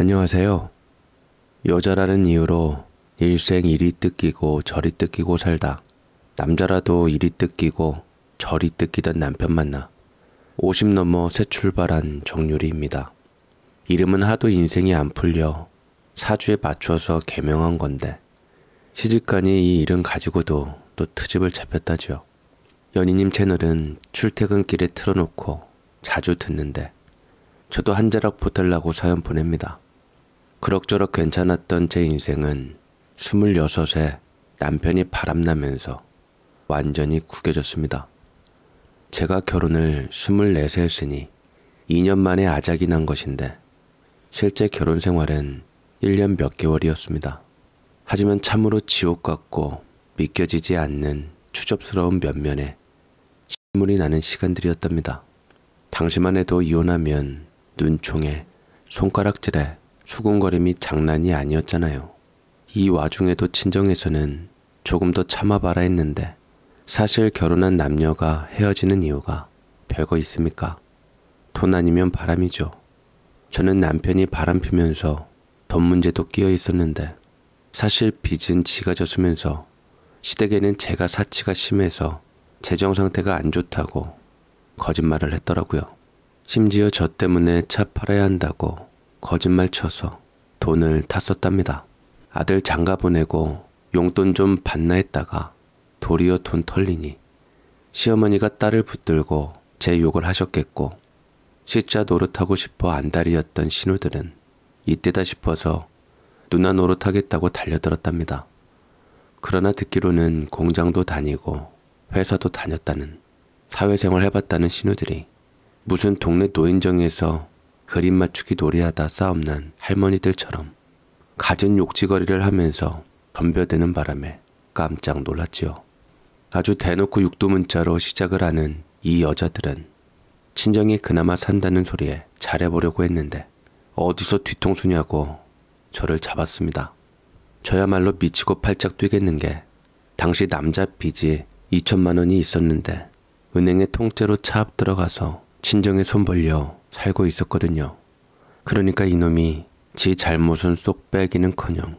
안녕하세요. 여자라는 이유로 일생 이리 뜯기고 저리 뜯기고 살다. 남자라도 이리 뜯기고 저리 뜯기던 남편 만나. 50 넘어 새 출발한 정유리입니다. 이름은 하도 인생이 안 풀려 사주에 맞춰서 개명한 건데 시집가니 이 이름 가지고도 또 트집을 잡혔다지요. 연인님 채널은 출퇴근길에 틀어놓고 자주 듣는데 저도 한 자락 보탤라고 사연 보냅니다. 그럭저럭 괜찮았던 제 인생은 26에 남편이 바람나면서 완전히 구겨졌습니다. 제가 결혼을 24세 했으니 2년 만에 아작이 난 것인데 실제 결혼 생활은 1년 몇 개월이었습니다. 하지만 참으로 지옥 같고 믿겨지지 않는 추접스러운 면면에 신물이 나는 시간들이었답니다. 당시만 해도 이혼하면 눈총에 손가락질에 추궁거림이 장난이 아니었잖아요. 이 와중에도 친정에서는 조금 더 참아봐라 했는데 사실 결혼한 남녀가 헤어지는 이유가 별거 있습니까? 돈 아니면 바람이죠. 저는 남편이 바람 피면서 돈 문제도 끼어 있었는데 사실 빚은 지가 졌으면서 시댁에는 제가 사치가 심해서 재정 상태가 안 좋다고 거짓말을 했더라고요. 심지어 저 때문에 차 팔아야 한다고 거짓말 쳐서 돈을 탔었답니다. 아들 장가 보내고 용돈 좀 받나 했다가 도리어 돈 털리니 시어머니가 딸을 붙들고 제 욕을 하셨겠고 시자 노릇하고 싶어 안달이었던 신우들은 이때다 싶어서 누나 노릇하겠다고 달려들었답니다. 그러나 듣기로는 공장도 다니고 회사도 다녔다는 사회생활 해봤다는 신우들이 무슨 동네 노인정에서 그림 맞추기 놀이하다 싸움난 할머니들처럼 갖은 욕지거리를 하면서 덤벼드는 바람에 깜짝 놀랐지요. 아주 대놓고 육두문자로 시작을 하는 이 여자들은 친정이 그나마 산다는 소리에 잘해보려고 했는데 어디서 뒤통수냐고 저를 잡았습니다. 저야말로 미치고 팔짝 뛰겠는 게 당시 남자 빚이 2천만 원이 있었는데 은행에 통째로 차압 들어가서 친정에 손 벌려 살고 있었거든요. 그러니까 이놈이 지 잘못은 쏙 빼기는커녕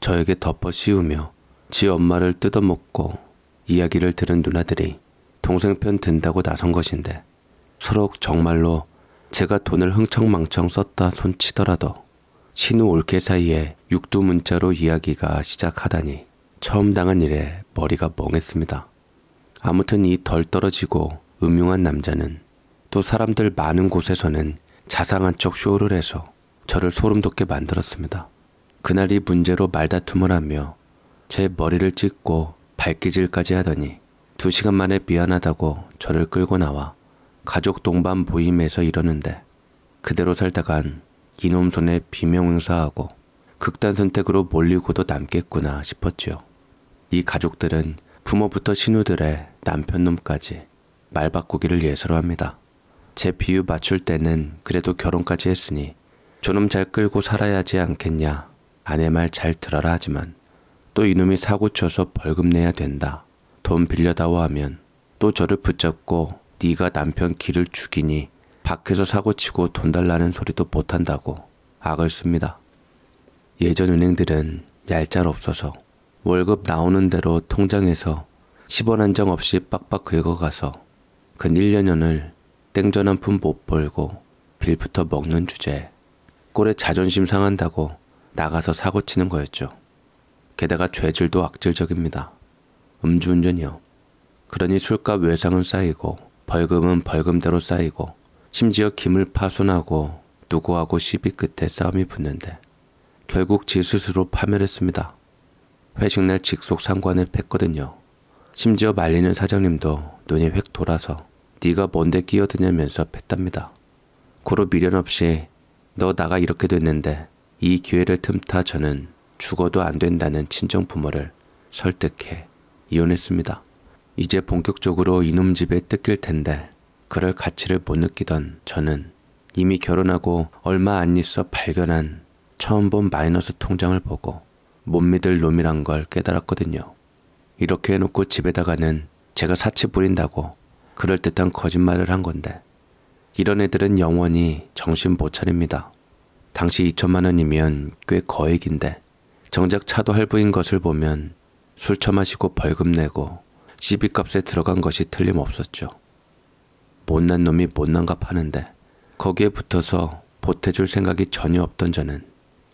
저에게 덮어 씌우며 지 엄마를 뜯어먹고 이야기를 들은 누나들이 동생 편 든다고 나선 것인데 서로 정말로 제가 돈을 흥청망청 썼다 손치더라도 신우 올케 사이에 육두문자로 이야기가 시작하다니 처음 당한 일에 머리가 멍했습니다. 아무튼 이 덜 떨어지고 음흉한 남자는 또 사람들 많은 곳에서는 자상한 척 쇼를 해서 저를 소름 돋게 만들었습니다. 그날 이 문제로 말다툼을 하며 제 머리를 찢고 발기질까지 하더니 두 시간 만에 미안하다고 저를 끌고 나와 가족 동반 모임에서 이러는데 그대로 살다간 이놈 손에 비명응사하고 극단 선택으로 몰리고도 남겠구나 싶었지요. 이 가족들은 부모부터 신우들의 남편놈까지 말 바꾸기를 예사로 합니다. 제 비유 맞출 때는 그래도 결혼까지 했으니 저놈 잘 끌고 살아야지 않겠냐. 아내 말 잘 들어라 하지만 또 이놈이 사고 쳐서 벌금 내야 된다. 돈 빌려다오 하면 또 저를 붙잡고 네가 남편 길을 죽이니 밖에서 사고 치고 돈 달라는 소리도 못한다고 악을 씁니다. 예전 은행들은 얄짤 없어서 월급 나오는 대로 통장에서 10원 한 장 없이 빡빡 긁어가서 그 1년연을 땡전 한 푼 못 벌고 빌부터 먹는 주제에 꼴에 자존심 상한다고 나가서 사고 치는 거였죠. 게다가 죄질도 악질적입니다. 음주운전이요. 그러니 술값 외상은 쌓이고 벌금은 벌금대로 쌓이고 심지어 김을 파손하고 누구하고 시비 끝에 싸움이 붙는데 결국 지 스스로 파멸했습니다. 회식날 직속 상관을 팼거든요. 심지어 말리는 사장님도 눈이 획 돌아서 네가 뭔데 끼어드냐면서 팼답니다. 고로 미련 없이 너 나가 이렇게 됐는데 이 기회를 틈타 저는 죽어도 안 된다는 친정 부모를 설득해 이혼했습니다. 이제 본격적으로 이놈 집에 뜯길 텐데 그럴 가치를 못 느끼던 저는 이미 결혼하고 얼마 안 있어 발견한 처음 본 마이너스 통장을 보고 못 믿을 놈이란 걸 깨달았거든요. 이렇게 해놓고 집에다가는 제가 사치 부린다고 그럴듯한 거짓말을 한 건데 이런 애들은 영원히 정신 못 차립니다. 당시 2천만 원이면 꽤 거액인데 정작 차도 할부인 것을 보면 술 처마시고 벌금 내고 시비값에 들어간 것이 틀림없었죠. 못난 놈이 못난 가파는데 거기에 붙어서 보태줄 생각이 전혀 없던 저는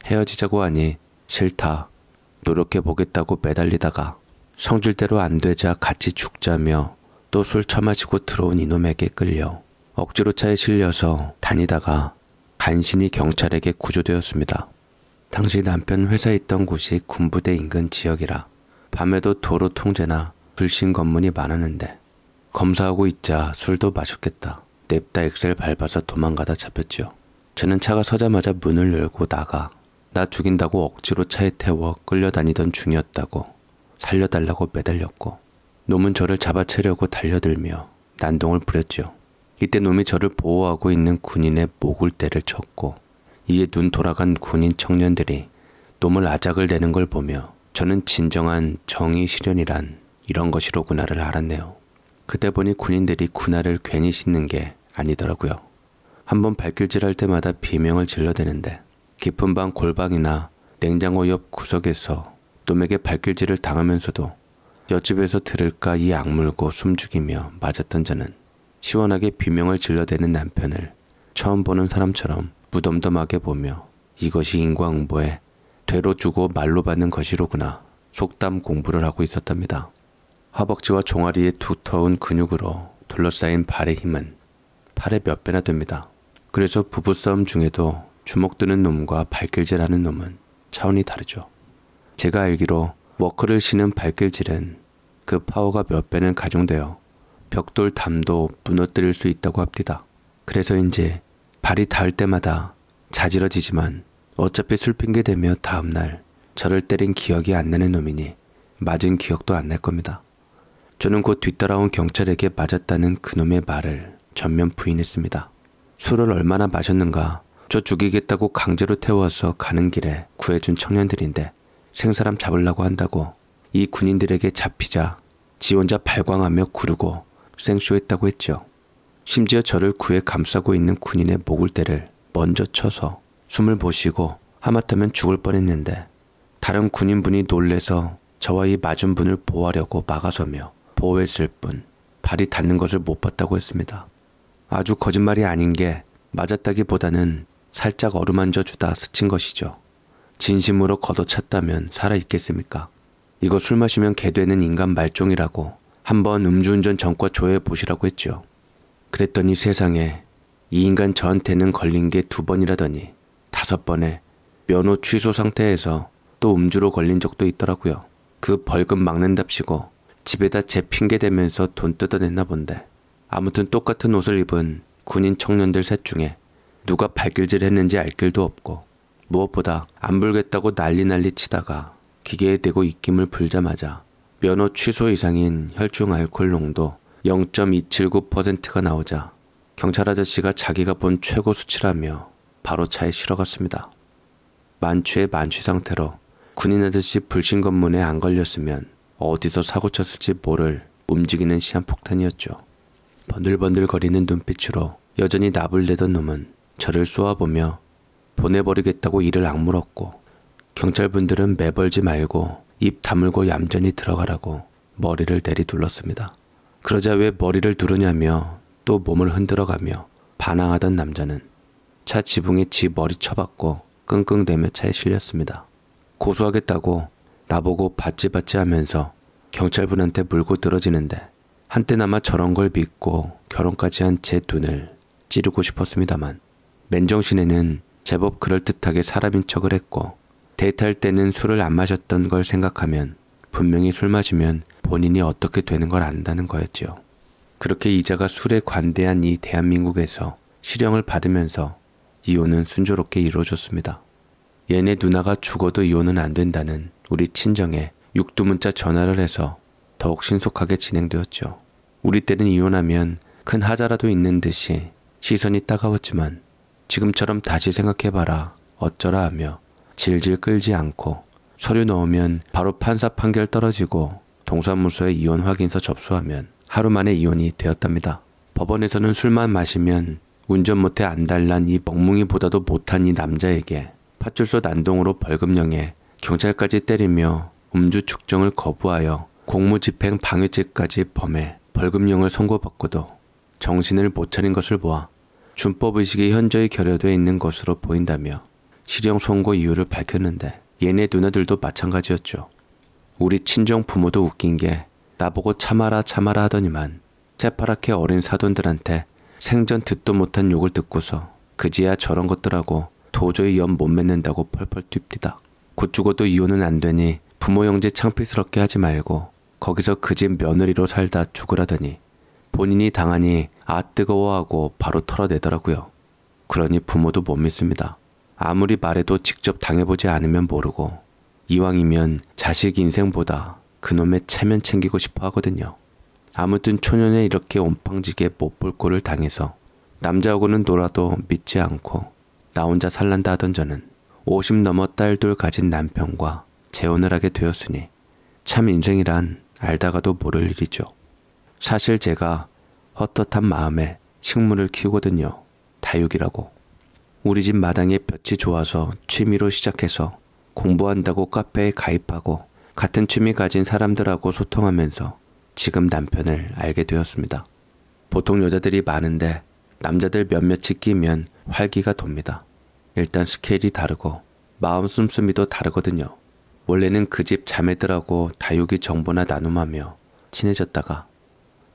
헤어지자고 하니 싫다 노력해 보겠다고 매달리다가 성질대로 안 되자 같이 죽자며 또술 처마시고 들어온 이놈에게 끌려 억지로 차에 실려서 다니다가 간신히 경찰에게 구조되었습니다. 당시 남편 회사 있던 곳이 군부대 인근 지역이라 밤에도 도로 통제나 불신 검문이 많았는데 검사하고 있자 술도 마셨겠다. 냅다 엑셀 밟아서 도망가다 잡혔죠 저는 차가 서자마자 문을 열고 나가 나 죽인다고 억지로 차에 태워 끌려다니던 중이었다고 살려달라고 매달렸고 놈은 저를 잡아채려고 달려들며 난동을 부렸죠. 이때 놈이 저를 보호하고 있는 군인의 목을때를 쳤고 이에 눈 돌아간 군인 청년들이 놈을 아작을 내는 걸 보며 저는 진정한 정의 실현이란 이런 것이로구나를 알았네요. 그때 보니 군인들이 군화를 괜히 신는 게 아니더라고요. 한번 발길질할 때마다 비명을 질러대는데 깊은 방 골방이나 냉장고 옆 구석에서 놈에게 발길질을 당하면서도 옆집에서 들을까 이 악물고 숨죽이며 맞았던 저는 시원하게 비명을 질러대는 남편을 처음 보는 사람처럼 무덤덤하게 보며 이것이 인과응보에 되로 주고 말로 받는 것이로구나 속담 공부를 하고 있었답니다. 허벅지와 종아리의 두터운 근육으로 둘러싸인 발의 힘은 팔의 몇 배나 됩니다. 그래서 부부싸움 중에도 주먹 드는 놈과 발길질하는 놈은 차원이 다르죠. 제가 알기로 워크를 신은 발길질은 그 파워가 몇 배는 가중되어 벽돌 담도 무너뜨릴 수 있다고 합니다그래서인제 발이 닿을 때마다 자지러지지만 어차피 술 핑계 대며 다음날 저를 때린 기억이 안 나는 놈이니 맞은 기억도 안 날 겁니다. 저는 곧 뒤따라온 경찰에게 맞았다는 그놈의 말을 전면 부인했습니다. 술을 얼마나 마셨는가 저 죽이겠다고 강제로 태워서 가는 길에 구해준 청년들인데 생사람 잡으려고 한다고 이 군인들에게 잡히자 지원자 발광하며 구르고 생쇼했다고 했죠. 심지어 저를 구에 감싸고 있는 군인의 목을대를 먼저 쳐서 숨을 보시고 하마터면 죽을 뻔했는데 다른 군인분이 놀래서 저와 이 맞은 분을 보호하려고 막아서며 보호했을 뿐 발이 닿는 것을 못 봤다고 했습니다. 아주 거짓말이 아닌 게 맞았다기보다는 살짝 어루만져 주다 스친 것이죠. 진심으로 걷어찼다면 살아있겠습니까? 이거 술 마시면 개되는 인간 말종이라고 한번 음주운전 전과 조회해 보시라고 했죠. 그랬더니 세상에 이 인간 저한테는 걸린 게 두 번이라더니 다섯 번에 면허 취소 상태에서 또 음주로 걸린 적도 있더라고요. 그 벌금 막는답시고 집에다 제 핑계 대면서 돈 뜯어냈나 본데. 아무튼 똑같은 옷을 입은 군인 청년들 셋 중에 누가 발길질 했는지 알 길도 없고 무엇보다 안 불겠다고 난리 난리 치다가 기계에 대고 입김을 불자마자 면허 취소 이상인 혈중 알코올 농도 0.279%가 나오자 경찰 아저씨가 자기가 본 최고 수치라며 바로 차에 실어갔습니다. 만취의 만취 상태로 군인 아저씨 불신 검문에 안 걸렸으면 어디서 사고 쳤을지 모를 움직이는 시한폭탄이었죠. 번들번들 거리는 눈빛으로 여전히 납을 내던 놈은 저를 쏘아보며 보내버리겠다고 이를 악물었고 경찰분들은 매벌지 말고 입 다물고 얌전히 들어가라고 머리를 내리둘렀습니다. 그러자 왜 머리를 두르냐며 또 몸을 흔들어가며 반항하던 남자는 차 지붕에 지 머리 쳐박고 끙끙대며 차에 실렸습니다. 고소하겠다고 나보고 바찌바찌 하면서 경찰분한테 물고 떨어지는데 한때나마 저런 걸 믿고 결혼까지 한 제 눈을 찌르고 싶었습니다만 맨정신에는 제법 그럴듯하게 사람인 척을 했고 데이트할 때는 술을 안 마셨던 걸 생각하면 분명히 술 마시면 본인이 어떻게 되는 걸 안다는 거였지요. 그렇게 이자가 술에 관대한 이 대한민국에서 실형을 받으면서 이혼은 순조롭게 이루어졌습니다. 얘네 누나가 죽어도 이혼은 안 된다는 우리 친정에 육두문자 전화를 해서 더욱 신속하게 진행되었죠. 우리 때는 이혼하면 큰 하자라도 있는 듯이 시선이 따가웠지만 지금처럼 다시 생각해봐라. 어쩌라 하며 질질 끌지 않고 서류 넣으면 바로 판사 판결 떨어지고 동사무소에 이혼 확인서 접수하면 하루 만에 이혼이 되었답니다. 법원에서는 술만 마시면 운전 못해 안달난 이 멍뭉이보다도 못한 이 남자에게 파출소 난동으로 벌금형에 경찰까지 때리며 음주 측정을 거부하여 공무집행 방해죄까지 범해 벌금형을 선고받고도 정신을 못 차린 것을 보아 준법 의식이 현저히 결여되어 있는 것으로 보인다며 실형 선고 이유를 밝혔는데 얘네 누나들도 마찬가지였죠. 우리 친정 부모도 웃긴 게 나보고 참아라 참아라 하더니만 새파랗게 어린 사돈들한테 생전 듣도 못한 욕을 듣고서 그지야 저런 것들하고 도저히 연못 맺는다고 펄펄 뛰뛰다. 곧 죽어도 이혼은 안 되니 부모 형제 창피스럽게 하지 말고 거기서 그 집 며느리로 살다 죽으라더니 본인이 당하니 아 뜨거워하고 바로 털어내더라고요. 그러니 부모도 못 믿습니다. 아무리 말해도 직접 당해보지 않으면 모르고 이왕이면 자식 인생보다 그놈의 체면 챙기고 싶어 하거든요. 아무튼 초년에 이렇게 온팡지게 못 볼 꼴을 당해서 남자하고는 놀아도 믿지 않고 나 혼자 살란다 하던 저는 50 넘어 딸 둘 가진 남편과 재혼을 하게 되었으니 참 인생이란 알다가도 모를 일이죠. 사실 제가 헛헛한 마음에 식물을 키우거든요. 다육이라고. 우리 집 마당에 볕이 좋아서 취미로 시작해서 공부한다고 카페에 가입하고 같은 취미 가진 사람들하고 소통하면서 지금 남편을 알게 되었습니다. 보통 여자들이 많은데 남자들 몇몇이 끼면 활기가 돕니다. 일단 스케일이 다르고 마음 씀씀이도 다르거든요. 원래는 그 집 자매들하고 다육이 정보나 나눔하며 친해졌다가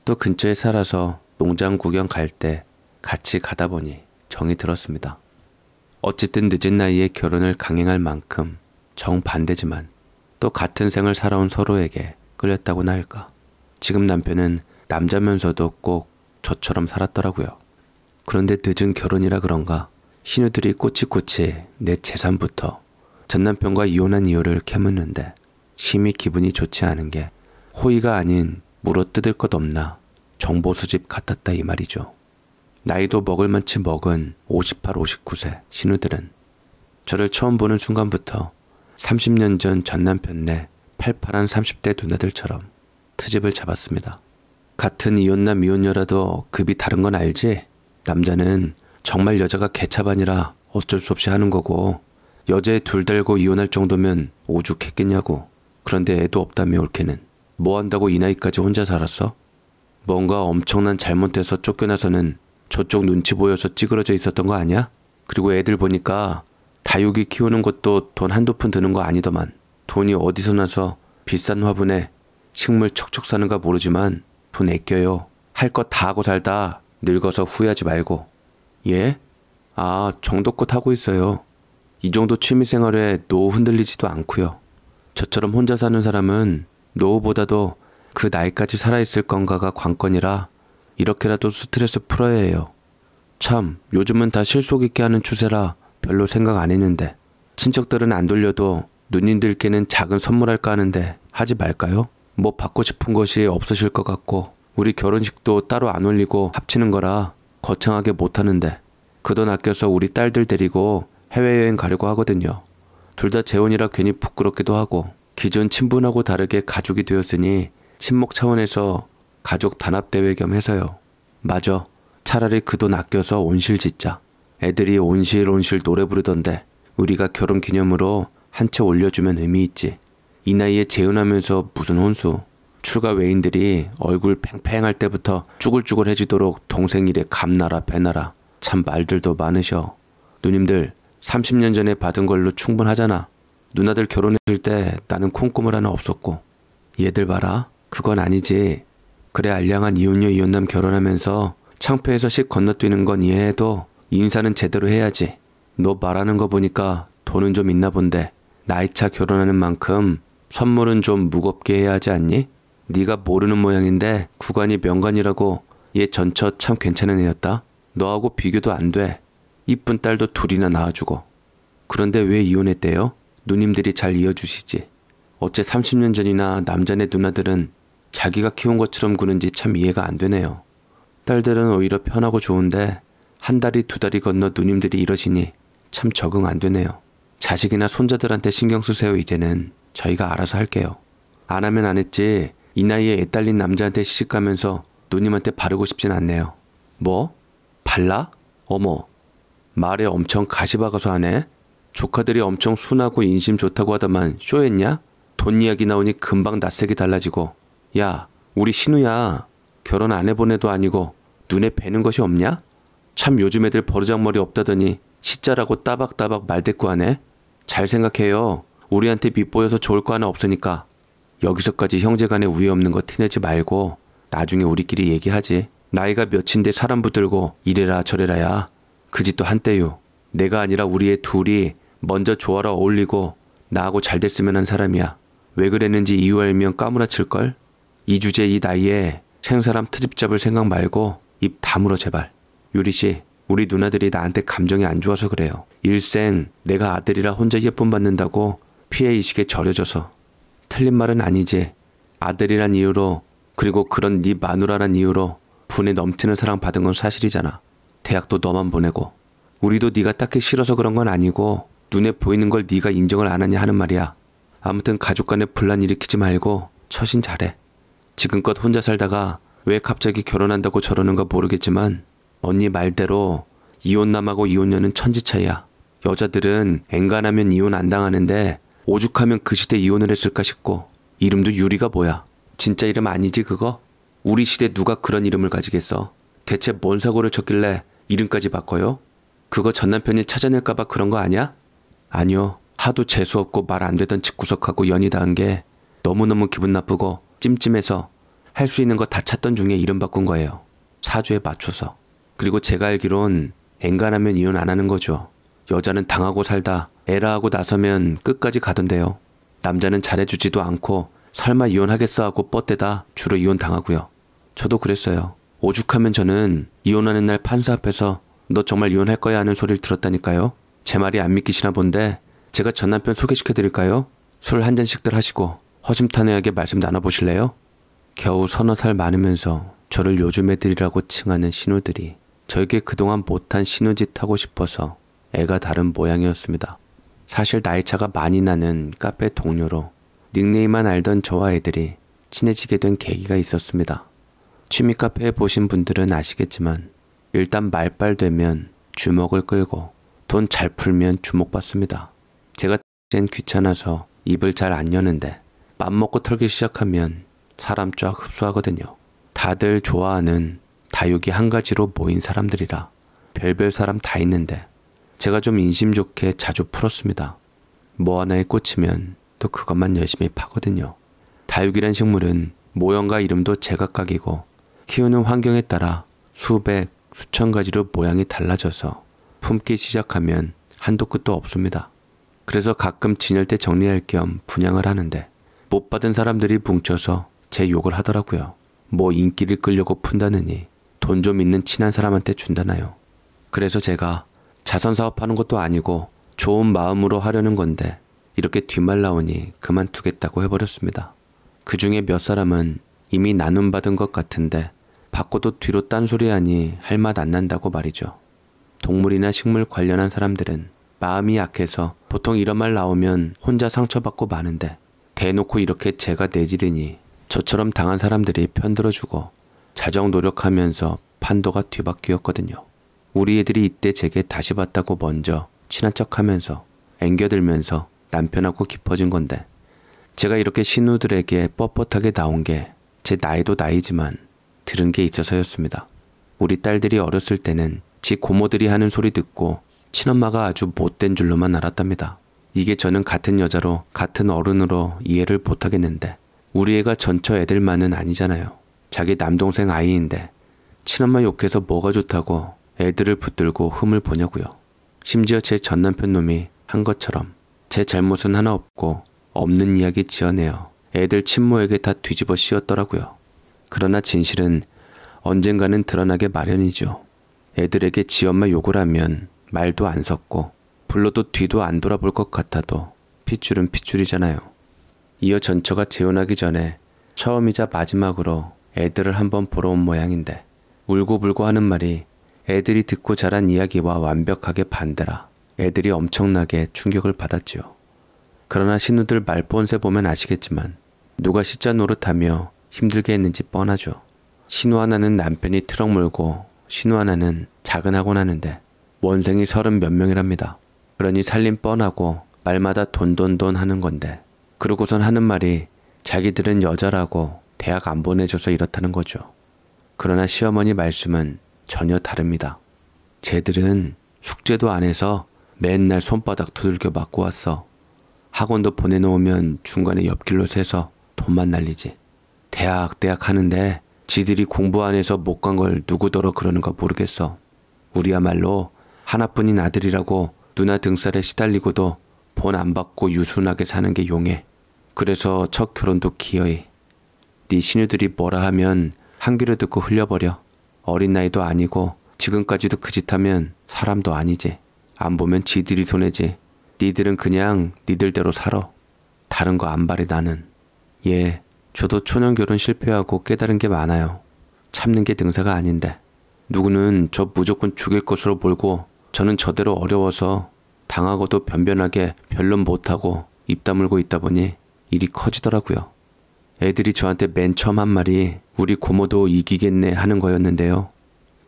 또 근처에 살아서 농장 구경 갈 때 같이 가다 보니 정이 들었습니다. 어쨌든 늦은 나이에 결혼을 강행할 만큼 정반대지만 또 같은 생을 살아온 서로에게 끌렸다고나 할까. 지금 남편은 남자면서도 꼭 저처럼 살았더라고요. 그런데 늦은 결혼이라 그런가 신우들이 꼬치꼬치 내 재산부터 전 남편과 이혼한 이유를 캐묻는데 심히 기분이 좋지 않은 게 호의가 아닌 물어 뜯을 것 없나 정보 수집 같았다 이 말이죠. 나이도 먹을 만치 먹은 58, 59세 신우들은 저를 처음 보는 순간부터 30년 전 전남편네 팔팔한 30대 누나들처럼 트집을 잡았습니다. 같은 이혼남 이혼녀라도 급이 다른 건 알지? 남자는 정말 여자가 개차반이라 어쩔 수 없이 하는 거고 여자애 둘 달고 이혼할 정도면 오죽했겠냐고 그런데 애도 없다며 올케는 뭐 한다고 이 나이까지 혼자 살았어? 뭔가 엄청난 잘못해서 쫓겨나서는 저쪽 눈치 보여서 찌그러져 있었던 거 아니야? 그리고 애들 보니까 다육이 키우는 것도 돈 한두 푼 드는 거 아니더만 돈이 어디서 나서 비싼 화분에 식물 척척 사는가 모르지만 돈 아껴요. 할 것 다 하고 살다 늙어서 후회하지 말고. 예? 아 정도껏 하고 있어요. 이 정도 취미생활에 노 흔들리지도 않고요. 저처럼 혼자 사는 사람은 노후보다도 그 나이까지 살아있을 건가가 관건이라 이렇게라도 스트레스 풀어야 해요. 참, 요즘은 다 실속 있게 하는 추세라 별로 생각 안 했는데. 친척들은 안 돌려도 누님들께는 작은 선물할까 하는데 하지 말까요? 뭐 받고 싶은 것이 없으실 것 같고 우리 결혼식도 따로 안 올리고 합치는 거라 거창하게 못 하는데 그 돈 아껴서 우리 딸들 데리고 해외여행 가려고 하거든요. 둘 다 재혼이라 괜히 부끄럽기도 하고 기존 친분하고 다르게 가족이 되었으니 친목 차원에서 가족 단합대회 겸 해서요. 맞아. 차라리 그 돈 아껴서 온실 짓자. 애들이 온실 온실 노래 부르던데 우리가 결혼 기념으로 한 채 올려주면 의미 있지. 이 나이에 재혼하면서 무슨 혼수. 출가 외인들이 얼굴 팽팽할 때부터 쭈글쭈글해지도록 동생 일에 감나라 배나라. 참 말들도 많으셔. 누님들 30년 전에 받은 걸로 충분하잖아. 누나들 결혼했을 때 나는 콩고물 하나 없었고 얘들 봐라 그건 아니지 그래 알량한 이혼녀 이혼남 결혼하면서 창피해서 식 건너뛰는 건 이해해도 인사는 제대로 해야지 너 말하는 거 보니까 돈은 좀 있나 본데 나이차 결혼하는 만큼 선물은 좀 무겁게 해야 하지 않니? 네가 모르는 모양인데 구간이 명관이라고 얘 전처 참 괜찮은 애였다. 너하고 비교도 안 돼. 이쁜 딸도 둘이나 낳아주고. 그런데 왜 이혼했대요? 누님들이 잘 이어주시지. 어째 30년 전이나 남자네 누나들은 자기가 키운 것처럼 구는지 참 이해가 안 되네요. 딸들은 오히려 편하고 좋은데 한 다리 두 다리 건너 누님들이 이러시니 참 적응 안 되네요. 자식이나 손자들한테 신경 쓰세요 이제는 저희가 알아서 할게요. 안 하면 안 했지 이 나이에 애 딸린 남자한테 시집가면서 누님한테 바르고 싶진 않네요. 뭐? 발라? 어머 말에 엄청 가시박아서 하네? 조카들이 엄청 순하고 인심 좋다고 하다만 쇼했냐? 돈 이야기 나오니 금방 낯색이 달라지고 야 우리 신우야 결혼 안해보내도 아니고 눈에 뵈는 것이 없냐? 참 요즘 애들 버르장머리 없다더니 시자라고 따박따박 말대꾸하네. 잘 생각해요. 우리한테 빚보여서 좋을 거 하나 없으니까 여기서까지 형제간에 우애 없는 거 티내지 말고 나중에 우리끼리 얘기하지. 나이가 몇인데 사람 붙들고 이래라 저래라야. 그 짓도 한때요. 내가 아니라 우리의 둘이 먼저 조아라 어울리고 나하고 잘 됐으면 한 사람이야. 왜 그랬는지 이유 알면 까무라칠걸? 이 주제 이 나이에 생사람 트집 잡을 생각 말고 입 다물어 제발. 유리 씨, 우리 누나들이 나한테 감정이 안 좋아서 그래요. 일생 내가 아들이라 혼자 예쁨 받는다고 피해 의식에 절여져서. 틀린 말은 아니지. 아들이란 이유로 그리고 그런 네 마누라란 이유로 분에 넘치는 사랑 받은 건 사실이잖아. 대학도 너만 보내고. 우리도 네가 딱히 싫어서 그런 건 아니고 눈에 보이는 걸 네가 인정을 안 하냐 하는 말이야. 아무튼 가족 간에 분란 일으키지 말고 처신 잘해. 지금껏 혼자 살다가 왜 갑자기 결혼한다고 저러는가 모르겠지만 언니 말대로 이혼남하고 이혼녀는 천지 차이야. 여자들은 앵간하면 이혼 안 당하는데 오죽하면 그 시대 이혼을 했을까 싶고 이름도 유리가 뭐야. 진짜 이름 아니지 그거? 우리 시대 누가 그런 이름을 가지겠어? 대체 뭔 사고를 쳤길래 이름까지 바꿔요? 그거 전 남편이 찾아낼까봐 그런 거 아니야? 아니요. 하도 재수없고 말 안 되던 집구석하고 연이 닿은 게 너무너무 기분 나쁘고 찜찜해서 할 수 있는 거 다 찾던 중에 이름 바꾼 거예요. 사주에 맞춰서. 그리고 제가 알기론 앵간하면 이혼 안 하는 거죠. 여자는 당하고 살다 에라하고 나서면 끝까지 가던데요. 남자는 잘해주지도 않고 설마 이혼하겠어 하고 뻗대다 주로 이혼 당하고요. 저도 그랬어요. 오죽하면 저는 이혼하는 날 판사 앞에서 너 정말 이혼할 거야 하는 소리를 들었다니까요. 제 말이 안 믿기시나 본데 제가 전 남편 소개시켜 드릴까요? 술 한 잔씩들 하시고 허심탄회하게 말씀 나눠보실래요? 겨우 서너 살 많으면서 저를 요즘 애들이라고 칭하는 신우들이 저에게 그동안 못한 신우짓 하고 싶어서 애가 다른 모양이었습니다. 사실 나이차가 많이 나는 카페 동료로 닉네임만 알던 저와 애들이 친해지게 된 계기가 있었습니다. 취미 카페에 보신 분들은 아시겠지만 일단 말빨되면 주먹을 끌고 돈잘 풀면 주목받습니다. 제가 쟨 귀찮아서 입을 잘 안 여는데 맘 먹고 털기 시작하면 사람 쫙 흡수하거든요. 다들 좋아하는 다육이 한 가지로 모인 사람들이라 별별 사람 다 있는데 제가 좀 인심 좋게 자주 풀었습니다. 뭐 하나에 꽂히면 또 그것만 열심히 파거든요. 다육이란 식물은 모형과 이름도 제각각이고 키우는 환경에 따라 수백, 수천 가지로 모양이 달라져서 품기 시작하면 한도 끝도 없습니다. 그래서 가끔 지낼 때 정리할 겸 분양을 하는데 못 받은 사람들이 뭉쳐서 제 욕을 하더라고요. 뭐 인기를 끌려고 푼다느니 돈 좀 있는 친한 사람한테 준다나요. 그래서 제가 자선 사업하는 것도 아니고 좋은 마음으로 하려는 건데 이렇게 뒷말 나오니 그만두겠다고 해버렸습니다. 그 중에 몇 사람은 이미 나눔 받은 것 같은데 받고도 뒤로 딴소리하니 할 맛 안 난다고 말이죠. 동물이나 식물 관련한 사람들은 마음이 약해서 보통 이런 말 나오면 혼자 상처받고 마는데 대놓고 이렇게 제가 내지르니 저처럼 당한 사람들이 편들어주고 자정 노력하면서 판도가 뒤바뀌었거든요. 우리 애들이 이때 제게 다시 봤다고 먼저 친한 척하면서 앵겨들면서 남편하고 깊어진 건데 제가 이렇게 신우들에게 뻣뻣하게 나온 게 제 나이도 나이지만 들은 게 있어서였습니다. 우리 딸들이 어렸을 때는 지 고모들이 하는 소리 듣고 친엄마가 아주 못된 줄로만 알았답니다. 이게 저는 같은 여자로 같은 어른으로 이해를 못하겠는데 우리 애가 전처 애들만은 아니잖아요. 자기 남동생 아이인데 친엄마 욕해서 뭐가 좋다고 애들을 붙들고 흠을 보냐고요. 심지어 제 전남편 놈이 한 것처럼 제 잘못은 하나 없고 없는 이야기 지어내어 애들 친모에게 다 뒤집어 씌웠더라고요. 그러나 진실은 언젠가는 드러나게 마련이죠. 애들에게 지 엄마 욕을 하면 말도 안 섰고 불러도 뒤도 안 돌아볼 것 같아도 핏줄은 핏줄이잖아요. 이어 전처가 재혼하기 전에 처음이자 마지막으로 애들을 한번 보러 온 모양인데 울고불고 하는 말이 애들이 듣고 자란 이야기와 완벽하게 반대라 애들이 엄청나게 충격을 받았지요. 그러나 신우들 말본새 보면 아시겠지만 누가 시자 노릇하며 힘들게 했는지 뻔하죠. 신우 하나는 남편이 트럭 몰고 신우 하는 작은 학원 하는데 원생이 서른 몇 명이랍니다. 그러니 살림 뻔하고 말마다 돈돈돈 하는 건데 그러고선 하는 말이 자기들은 여자라고 대학 안 보내줘서 이렇다는 거죠. 그러나 시어머니 말씀은 전혀 다릅니다. 쟤들은 숙제도 안 해서 맨날 손바닥 두들겨 맞고 왔어. 학원도 보내놓으면 중간에 옆길로 새서 돈만 날리지. 대학 대학 하는데 지들이 공부 안 해서 못 간 걸 누구더러 그러는가 모르겠어. 우리야말로 하나뿐인 아들이라고 누나 등살에 시달리고도 본 안 받고 유순하게 사는 게 용해. 그래서 첫 결혼도 기어이. 네 시누들이 뭐라 하면 한 귀로 듣고 흘려버려. 어린 나이도 아니고 지금까지도 그 짓하면 사람도 아니지. 안 보면 지들이 손해지. 니들은 그냥 니들대로 살아. 다른 거 안 바래 나는. 얘 예, 저도 초년 결혼 실패하고 깨달은 게 많아요. 참는 게 능사가 아닌데. 누구는 저 무조건 죽일 것으로 몰고 저는 저대로 어려워서 당하고도 변변하게 변론 못하고 입 다물고 있다 보니 일이 커지더라고요. 애들이 저한테 맨 처음 한 말이 우리 고모도 이기겠네 하는 거였는데요.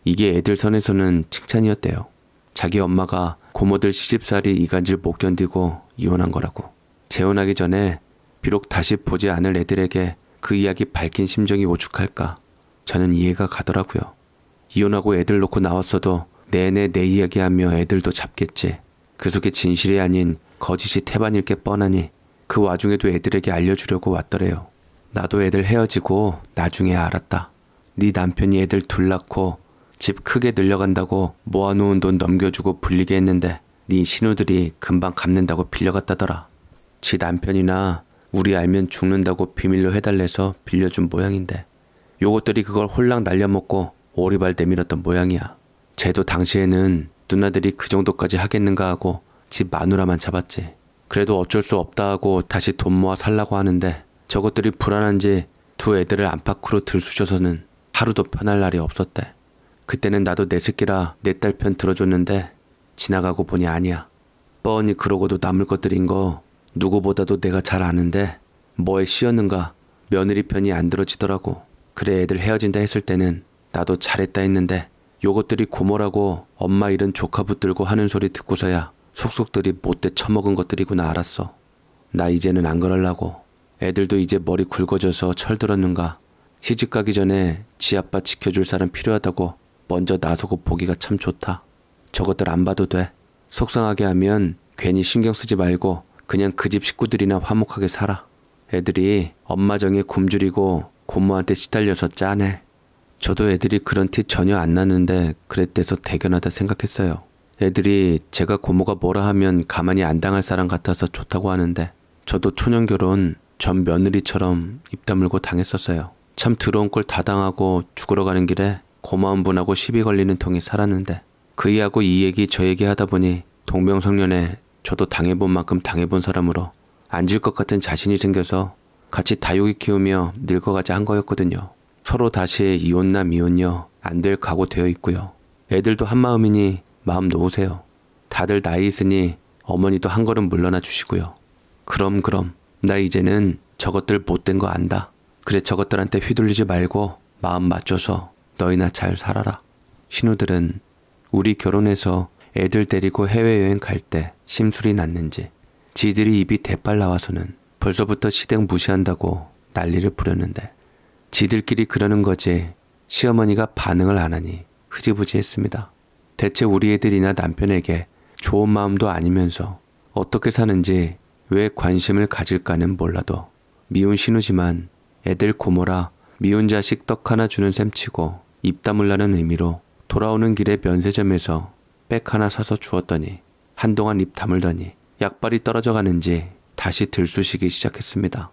이게 애들 선에서는 칭찬이었대요. 자기 엄마가 고모들 시집살이 이간질 못 견디고 이혼한 거라고. 재혼하기 전에 비록 다시 보지 않을 애들에게 그 이야기 밝힌 심정이 오죽할까 저는 이해가 가더라고요. 이혼하고 애들 놓고 나왔어도 내내 내 이야기하며 애들도 잡겠지. 그 속에 진실이 아닌 거짓이 태반일 게 뻔하니 그 와중에도 애들에게 알려주려고 왔더래요. 나도 애들 헤어지고 나중에 알았다. 네 남편이 애들 둘 낳고 집 크게 늘려간다고 모아놓은 돈 넘겨주고 불리게 했는데 네 신우들이 금방 갚는다고 빌려갔다더라. 지 남편이나 우리 알면 죽는다고 비밀로 해달래서 빌려준 모양인데 요것들이 그걸 홀랑 날려먹고 오리발 내밀었던 모양이야. 쟤도 당시에는 누나들이 그 정도까지 하겠는가 하고 집 마누라만 잡았지. 그래도 어쩔 수 없다 하고 다시 돈 모아 살라고 하는데 저것들이 불안한지 두 애들을 안팎으로 들쑤셔서는 하루도 편할 날이 없었대. 그때는 나도 내 새끼라 내 딸 편 들어줬는데 지나가고 보니 아니야. 뻔히 그러고도 남을 것들인 거 누구보다도 내가 잘 아는데 뭐에 씌었는가 며느리 편이 안 들어지더라고. 그래 애들 헤어진다 했을 때는 나도 잘했다 했는데 요것들이 고모라고 엄마 잃은 조카 붙들고 하는 소리 듣고서야 속속들이 못돼 처먹은 것들이구나 알았어. 나 이제는 안 그럴라고. 애들도 이제 머리 굵어져서 철들었는가. 시집 가기 전에 지 아빠 지켜줄 사람 필요하다고 먼저 나서고 보기가 참 좋다. 저것들 안 봐도 돼. 속상하게 하면 괜히 신경 쓰지 말고 그냥 그 집 식구들이나 화목하게 살아. 애들이 엄마 정에 굶주리고 고모한테 시달려서 짠해. 저도 애들이 그런 티 전혀 안 나는데 그랬대서 대견하다 생각했어요. 애들이 제가 고모가 뭐라 하면 가만히 안 당할 사람 같아서 좋다고 하는데 저도 초년 결혼 전 며느리처럼 입 다물고 당했었어요. 참 더러운 걸다 당하고 죽으러 가는 길에 고마운 분하고 시비 걸리는 통에 살았는데 그이하고 이 얘기 저 얘기 하다 보니 동병상련에 저도 당해본 만큼 당해본 사람으로 앉을 것 같은 자신이 생겨서 같이 다육이 키우며 늙어가자 한 거였거든요. 서로 다시 이혼나미혼녀안 될 각오 되어 있고요. 애들도 한마음이니 마음 놓으세요. 다들 나이 있으니 어머니도 한 걸음 물러나 주시고요. 그럼 그럼 나 이제는 저것들 못된 거 안다. 그래 저것들한테 휘둘리지 말고 마음 맞춰서 너희나 잘 살아라. 신우들은 우리 결혼해서 애들 데리고 해외여행 갈 때 심술이 났는지 지들이 입이 대빨 나와서는 벌써부터 시댁 무시한다고 난리를 부렸는데 지들끼리 그러는 거지 시어머니가 반응을 안 하니 흐지부지 했습니다. 대체 우리 애들이나 남편에게 좋은 마음도 아니면서 어떻게 사는지 왜 관심을 가질까는 몰라도 미운 신우지만 애들 고모라 미운 자식 떡 하나 주는 셈 치고 입 다물라는 의미로 돌아오는 길에 면세점에서 백 하나 사서 주었더니 한동안 입 다물더니 약발이 떨어져 가는지 다시 들쑤시기 시작했습니다.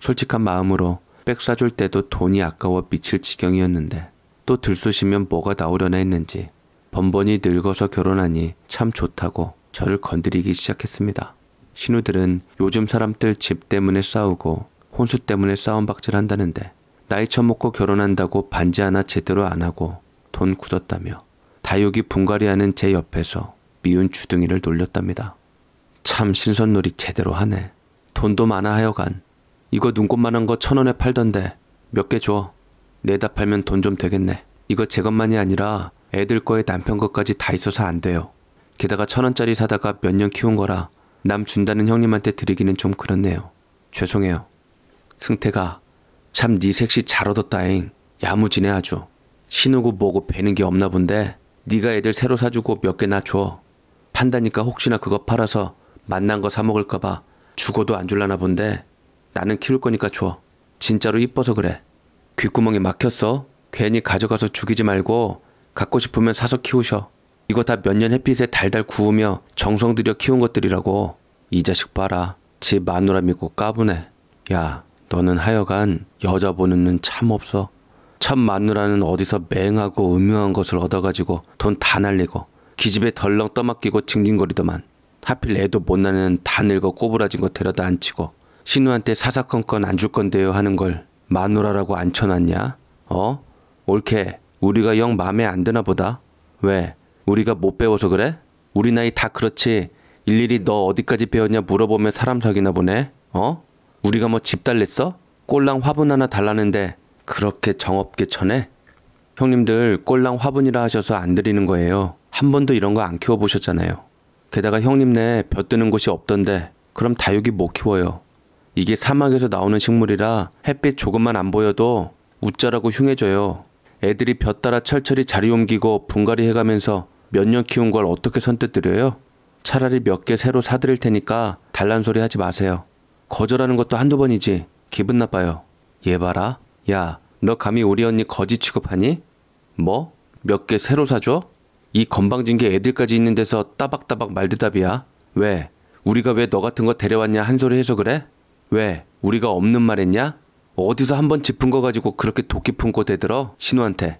솔직한 마음으로 백 사줄 때도 돈이 아까워 미칠 지경이었는데 또 들쑤시면 뭐가 나오려나 했는지 번번이 늙어서 결혼하니 참 좋다고 저를 건드리기 시작했습니다. 신우들은 요즘 사람들 집 때문에 싸우고 혼수 때문에 싸움박질 한다는데 나이 처먹고 결혼한다고 반지 하나 제대로 안 하고 돈 굳었다며 다육이 분갈이하는 제 옆에서 미운 주둥이를 놀렸답니다. 참 신선놀이 제대로 하네. 돈도 많아 하여간. 이거 눈꽃만한 거 천 원에 팔던데 몇 개 줘. 내다 팔면 돈 좀 되겠네. 이거 제 것만이 아니라 애들 거에 남편 것까지 다 있어서 안 돼요. 게다가 천 원짜리 사다가 몇 년 키운 거라 남 준다는 형님한테 드리기는 좀 그렇네요. 죄송해요. 승태가 참 네 색시 잘 얻었다잉. 야무지네 아주. 신우고 뭐고 배는 게 없나 본데 네가 애들 새로 사주고 몇 개나 줘. 판다니까 혹시나 그거 팔아서 만난 거 사 먹을까봐 죽어도 안 줄라나 본데 나는 키울 거니까 줘. 진짜로 이뻐서 그래. 귓구멍이 막혔어. 괜히 가져가서 죽이지 말고 갖고 싶으면 사서 키우셔. 이거 다 몇 년 햇빛에 달달 구우며 정성 들여 키운 것들이라고. 이 자식 봐라. 지 마누라 믿고 까부네. 야, 너는 하여간 여자 보는 눈 참 없어. 첫 마누라는 어디서 맹하고 음흉한 것을 얻어가지고 돈 다 날리고 기집애 덜렁 떠맡기고 징징거리더만 하필 애도 못나는 다 늙어 꼬부라진 거 데려다 앉히고 신우한테 사사건건 안 줄 건데요 하는 걸 마누라라고 앉혀놨냐? 어? 옳게 우리가 영 마음에 안 드나 보다. 왜? 우리가 못 배워서 그래? 우리 나이 다 그렇지. 일일이 너 어디까지 배웠냐 물어보면 사람 사귀나 보네. 어? 우리가 뭐 집달랬어? 꼴랑 화분 하나 달라는데 그렇게 정없게 쳐내? 형님들 꼴랑 화분이라 하셔서 안 드리는 거예요. 한 번도 이런 거 안 키워보셨잖아요. 게다가 형님네 벼뜨는 곳이 없던데 그럼 다육이 못 키워요. 이게 사막에서 나오는 식물이라 햇빛 조금만 안 보여도 웃자라고 흉해져요. 애들이 벼 따라 철철히 자리 옮기고 분갈이 해가면서 몇 년 키운 걸 어떻게 선뜻 드려요? 차라리 몇 개 새로 사드릴 테니까 달란 소리 하지 마세요. 거절하는 것도 한두 번이지 기분 나빠요. 얘 봐라. 야, 너 감히 우리 언니 거지 취급하니? 뭐? 몇 개 새로 사줘? 이 건방진 게 애들까지 있는 데서 따박따박 말대답이야. 왜? 우리가 왜 너 같은 거 데려왔냐 한 소리 해서 그래? 왜? 우리가 없는 말 했냐? 어디서 한번 짚은 거 가지고 그렇게 도끼 품고 대들어? 신우한테.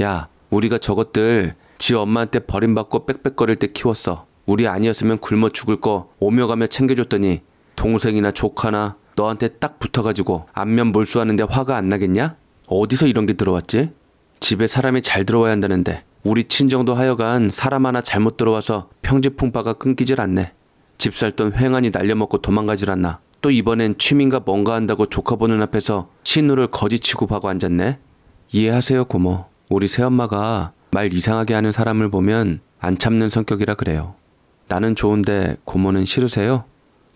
야, 우리가 저것들 지 엄마한테 버림받고 빽빽거릴 때 키웠어. 우리 아니었으면 굶어 죽을 거 오며 가며 챙겨줬더니 동생이나 조카나 너한테 딱 붙어가지고 안면 몰수하는데 화가 안 나겠냐? 어디서 이런 게 들어왔지? 집에 사람이 잘 들어와야 한다는데 우리 친정도 하여간 사람 하나 잘못 들어와서 평지풍파가 끊기질 않네. 집살던횡하이 날려먹고 도망가질 않나. 또 이번엔 취미인가 뭔가 한다고 조카 보는 앞에서 신우를 거지치고 박고 앉았네. 이해하세요 고모. 우리 새엄마가 말 이상하게 하는 사람을 보면 안 참는 성격이라 그래요. 나는 좋은데 고모는 싫으세요?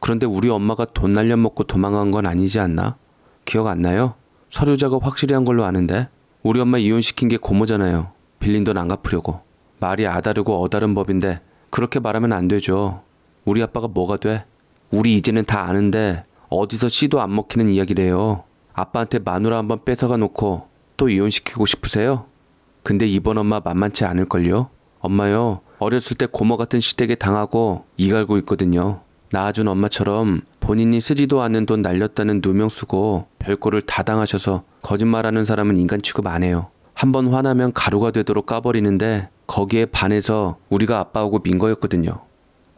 그런데 우리 엄마가 돈 날려먹고 도망간 건 아니지 않나? 기억 안 나요? 서류 작업 확실히 한 걸로 아는데. 우리 엄마 이혼시킨 게 고모잖아요. 빌린 돈 안 갚으려고. 말이 아다르고 어다른 법인데 그렇게 말하면 안 되죠. 우리 아빠가 뭐가 돼? 우리 이제는 다 아는데 어디서 씨도 안 먹히는 이야기래요. 아빠한테 마누라 한 번 뺏어가 놓고 또 이혼시키고 싶으세요? 근데 이번 엄마 만만치 않을걸요? 엄마요, 어렸을 때 고모 같은 시댁에 당하고 이갈고 있거든요. 낳아준 엄마처럼 본인이 쓰지도 않는 돈 날렸다는 누명 쓰고 별꼴을 다 당하셔서 거짓말하는 사람은 인간 취급 안 해요. 한 번 화나면 가루가 되도록 까버리는데 거기에 반해서 우리가 아빠하고 민 거였거든요.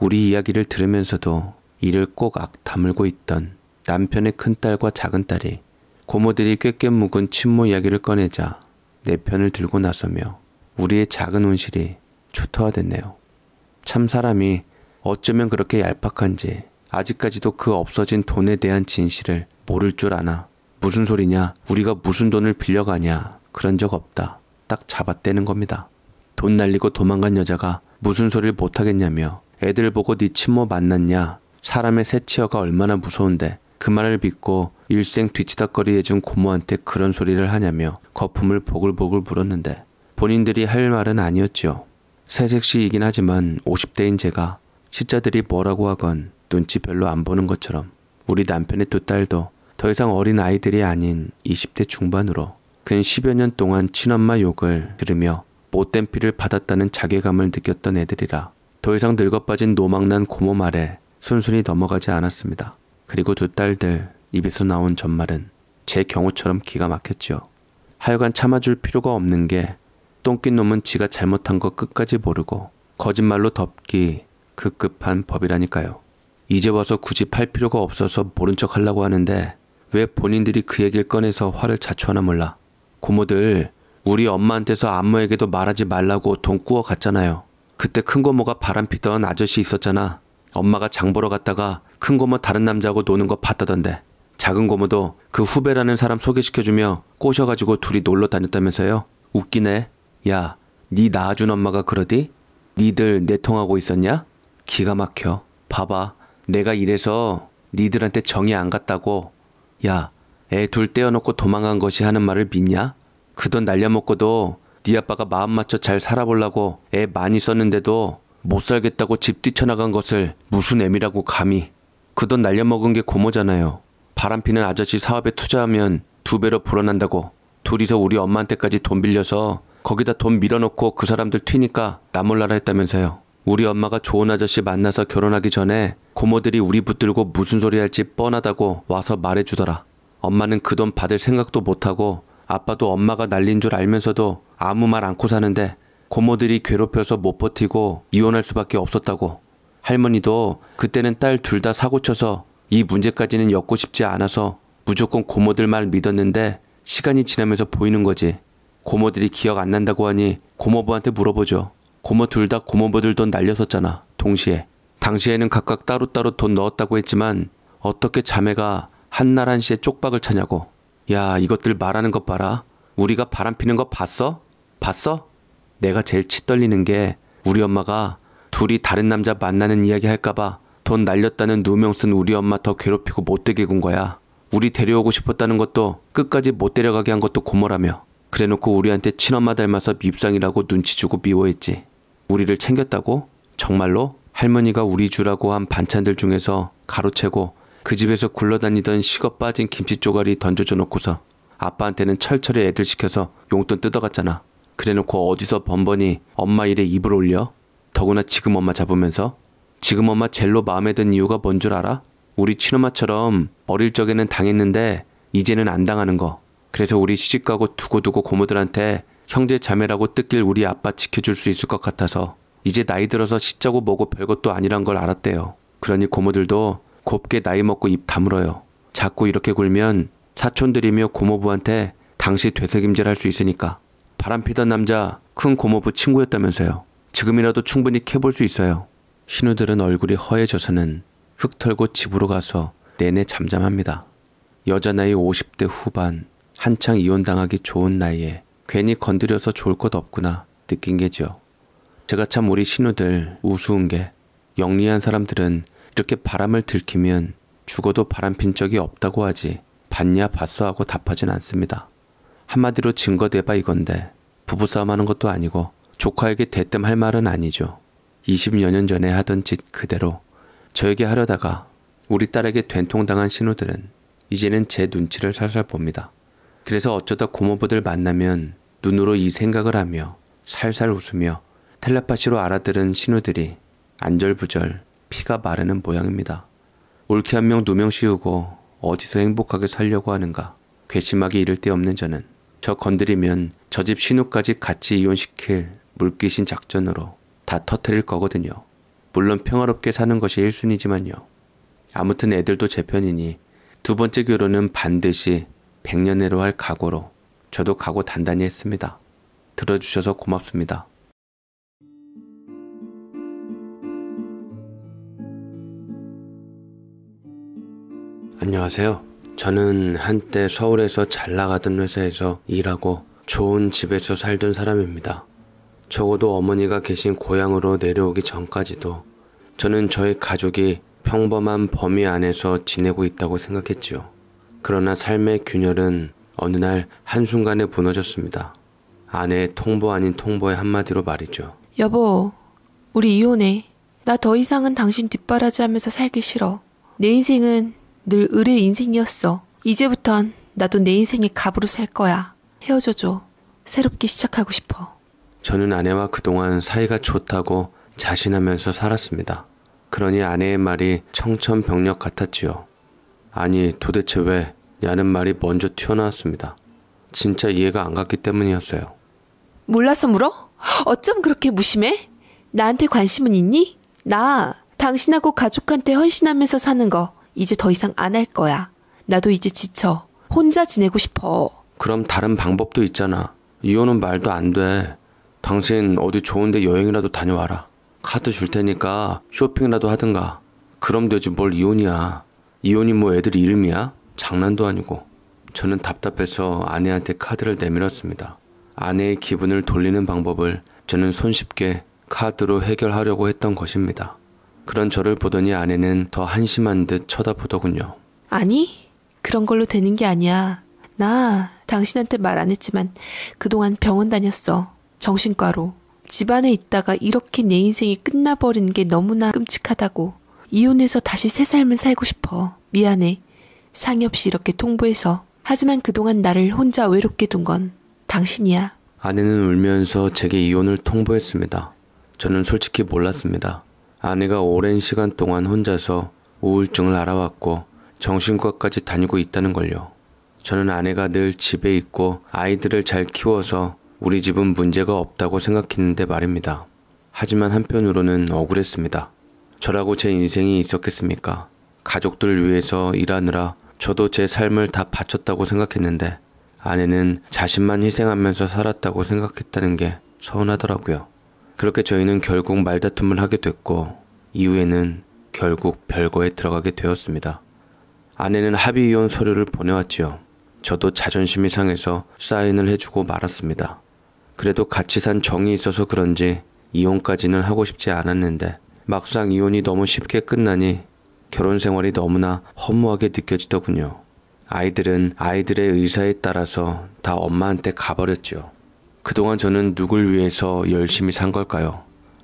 우리 이야기를 들으면서도 이를 꼭 악 다물고 있던 남편의 큰딸과 작은딸이 고모들이 꽥꽥 묵은 친모 이야기를 꺼내자 내 편을 들고 나서며 우리의 작은 온실이 초토화됐네요. 참 사람이 어쩌면 그렇게 얄팍한지 아직까지도 그 없어진 돈에 대한 진실을 모를 줄 아나. 무슨 소리냐? 우리가 무슨 돈을 빌려가냐? 그런 적 없다. 딱 잡아떼는 겁니다. 돈 날리고 도망간 여자가 무슨 소리를 못하겠냐며 애들 보고 네 친모 만났냐? 사람의 새치어가 얼마나 무서운데 그 말을 믿고 일생 뒤치다거리 해준 고모한테 그런 소리를 하냐며 거품을 보글보글 물었는데 본인들이 할 말은 아니었지요. 새색시이긴 하지만 50대인 제가 시자들이 뭐라고 하건 눈치 별로 안 보는 것처럼 우리 남편의 두 딸도 더 이상 어린 아이들이 아닌 20대 중반으로 근 10여 년 동안 친엄마 욕을 들으며 못된 피를 받았다는 자괴감을 느꼈던 애들이라 더 이상 늙어빠진 노망난 고모 말에 순순히 넘어가지 않았습니다. 그리고 두 딸들 입에서 나온 전말은 제 경우처럼 기가 막혔죠 하여간 참아줄 필요가 없는 게 똥 낀 놈은 지가 잘못한 거 끝까지 모르고 거짓말로 덮기 급급한 법이라니까요. 이제 와서 굳이 팔 필요가 없어서 모른 척 하려고 하는데 왜 본인들이 그 얘기를 꺼내서 화를 자초하나 몰라. 고모들 우리 엄마한테서 안무에게도 말하지 말라고 돈 꾸어 갔잖아요. 그때 큰 고모가 바람피던 아저씨 있었잖아. 엄마가 장 보러 갔다가 큰 고모 다른 남자하고 노는 거 봤다던데. 작은 고모도 그 후배라는 사람 소개시켜주며 꼬셔가지고 둘이 놀러 다녔다면서요. 웃기네. 야, 네 낳아준 엄마가 그러디? 니들 내통하고 있었냐? 기가 막혀. 봐봐. 내가 이래서 니들한테 정이 안 갔다고. 야, 애 둘 떼어놓고 도망간 것이 하는 말을 믿냐? 그 돈 날려먹고도 네 아빠가 마음 맞춰 잘 살아보려고 애 많이 썼는데도 못 살겠다고 집 뛰쳐나간 것을 무슨 애미라고 감히. 그 돈 날려먹은 게 고모잖아요. 바람피는 아저씨 사업에 투자하면 두 배로 불어난다고. 둘이서 우리 엄마한테까지 돈 빌려서 거기다 돈 밀어놓고 그 사람들 튀니까 나 몰라라 했다면서요. 우리 엄마가 좋은 아저씨 만나서 결혼하기 전에 고모들이 우리 붙들고 무슨 소리 할지 뻔하다고 와서 말해주더라. 엄마는 그 돈 받을 생각도 못하고 아빠도 엄마가 날린 줄 알면서도 아무 말 않고 사는데 고모들이 괴롭혀서 못 버티고 이혼할 수밖에 없었다고. 할머니도 그때는 딸 둘 다 사고쳐서 이 문제까지는 엮고 싶지 않아서 무조건 고모들 말 믿었는데 시간이 지나면서 보이는 거지. 고모들이 기억 안 난다고 하니 고모부한테 물어보죠. 고모 둘 다 고모부들 돈 날렸었잖아. 동시에. 당시에는 각각 따로따로 돈 넣었다고 했지만 어떻게 자매가 한날 한시에 쪽박을 차냐고. 야 이것들 말하는 것 봐라. 우리가 바람피는 거 봤어? 봤어? 내가 제일 치떨리는 게 우리 엄마가 둘이 다른 남자 만나는 이야기 할까봐 돈 날렸다는 누명 쓴 우리 엄마 더 괴롭히고 못되게 군 거야. 우리 데려오고 싶었다는 것도 끝까지 못 데려가게 한 것도 고모라며 그래놓고 우리한테 친엄마 닮아서 밉상이라고 눈치 주고 미워했지. 우리를 챙겼다고? 정말로? 할머니가 우리 주라고 한 반찬들 중에서 가로채고 그 집에서 굴러다니던 식어 빠진 김치 쪼가리 던져줘 놓고서 아빠한테는 철철에 애들 시켜서 용돈 뜯어갔잖아. 그래놓고 어디서 번번이 엄마 일에 입을 올려? 더구나 지금 엄마 잡으면서? 지금 엄마 젤로 마음에 든 이유가 뭔 줄 알아? 우리 친엄마처럼 어릴 적에는 당했는데 이제는 안 당하는 거. 그래서 우리 시집가고 두고두고 고모들한테 형제 자매라고 뜯길 우리 아빠 지켜줄 수 있을 것 같아서 이제 나이 들어서 시자고 뭐고 별것도 아니란 걸 알았대요. 그러니 고모들도 곱게 나이 먹고 입 다물어요. 자꾸 이렇게 굴면 사촌들이며 고모부한테 당시 되새김질 할 수 있으니까. 바람피던 남자 큰 고모부 친구였다면서요. 지금이라도 충분히 캐볼 수 있어요. 신우들은 얼굴이 허해져서는 흙 털고 집으로 가서 내내 잠잠합니다. 여자 나이 50대 후반, 한창 이혼당하기 좋은 나이에 괜히 건드려서 좋을 것 없구나 느낀 게지요. 제가 참 우리 신우들 우스운 게 영리한 사람들은 이렇게 바람을 들키면 죽어도 바람 핀 적이 없다고 하지 봤냐 봤어 하고 답하진 않습니다. 한마디로 증거 대봐 이건데 부부싸움 하는 것도 아니고 조카에게 대뜸 할 말은 아니죠. 20여 년 전에 하던 짓 그대로 저에게 하려다가 우리 딸에게 된통당한 신우들은 이제는 제 눈치를 살살 봅니다. 그래서 어쩌다 고모부들 만나면 눈으로 이 생각을 하며 살살 웃으며 텔레파시로 알아들은 신우들이 안절부절 피가 마르는 모양입니다. 올케 한 명 두 명 씌우고 어디서 행복하게 살려고 하는가. 괘씸하게 이를 데 없는 저는 저 건드리면 저 집 신우까지 같이 이혼시킬 물귀신 작전으로 다 터트릴 거거든요. 물론 평화롭게 사는 것이 1순위지만요. 아무튼 애들도 제 편이니 두 번째 결혼은 반드시 100년내로 할 각오로 저도 각오 단단히 했습니다. 들어주셔서 고맙습니다. 안녕하세요. 저는 한때 서울에서 잘 나가던 회사에서 일하고 좋은 집에서 살던 사람입니다. 적어도 어머니가 계신 고향으로 내려오기 전까지도 저는 저의 가족이 평범한 범위 안에서 지내고 있다고 생각했지요. 그러나 삶의 균열은 어느 날 한순간에 무너졌습니다. 아내의 통보 아닌 통보의 한마디로 말이죠. 여보, 우리 이혼해. 나 더 이상은 당신 뒷바라지 하면서 살기 싫어. 내 인생은 늘 을의 인생이었어. 이제부턴 나도 내 인생의 갑으로 살 거야. 헤어져줘. 새롭게 시작하고 싶어. 저는 아내와 그동안 사이가 좋다고 자신하면서 살았습니다. 그러니 아내의 말이 청천벽력 같았지요. 아니 도대체 왜 라는 말이 먼저 튀어나왔습니다. 진짜 이해가 안 갔기 때문이었어요. 몰라서 물어? 어쩜 그렇게 무심해? 나한테 관심은 있니? 나 당신하고 가족한테 헌신하면서 사는 거 이제 더 이상 안 할 거야. 나도 이제 지쳐. 혼자 지내고 싶어. 그럼 다른 방법도 있잖아. 이혼은 말도 안 돼. 당신 어디 좋은데 여행이라도 다녀와라. 카드 줄 테니까 쇼핑이라도 하든가. 그럼 되지 뭘 이혼이야. 이혼이 뭐 애들 이름이야? 장난도 아니고 저는 답답해서 아내한테 카드를 내밀었습니다. 아내의 기분을 돌리는 방법을 저는 손쉽게 카드로 해결하려고 했던 것입니다. 그런 저를 보더니 아내는 더 한심한 듯 쳐다보더군요. 아니, 그런 걸로 되는 게 아니야. 나 당신한테 말 안 했지만 그동안 병원 다녔어. 정신과로. 집안에 있다가 이렇게 내 인생이 끝나버리는게 너무나 끔찍하다고. 이혼해서 다시 새 삶을 살고 싶어. 미안해. 상의 없이 이렇게 통보해서 하지만 그동안 나를 혼자 외롭게 둔 건 당신이야. 아내는 울면서 제게 이혼을 통보했습니다. 저는 솔직히 몰랐습니다. 아내가 오랜 시간 동안 혼자서 우울증을 알아왔고 정신과까지 다니고 있다는 걸요. 저는 아내가 늘 집에 있고 아이들을 잘 키워서 우리 집은 문제가 없다고 생각했는데 말입니다. 하지만 한편으로는 억울했습니다. 저라고 제 인생이 있었겠습니까? 가족들 위해서 일하느라 저도 제 삶을 다 바쳤다고 생각했는데 아내는 자신만 희생하면서 살았다고 생각했다는 게 서운하더라고요. 그렇게 저희는 결국 말다툼을 하게 됐고 이후에는 결국 별거에 들어가게 되었습니다. 아내는 합의 이혼 서류를 보내왔지요. 저도 자존심이 상해서 사인을 해주고 말았습니다. 그래도 같이 산 정이 있어서 그런지 이혼까지는 하고 싶지 않았는데 막상 이혼이 너무 쉽게 끝나니 결혼 생활이 너무나 허무하게 느껴지더군요. 아이들은 아이들의 의사에 따라서 다 엄마한테 가버렸죠. 그동안 저는 누굴 위해서 열심히 산 걸까요?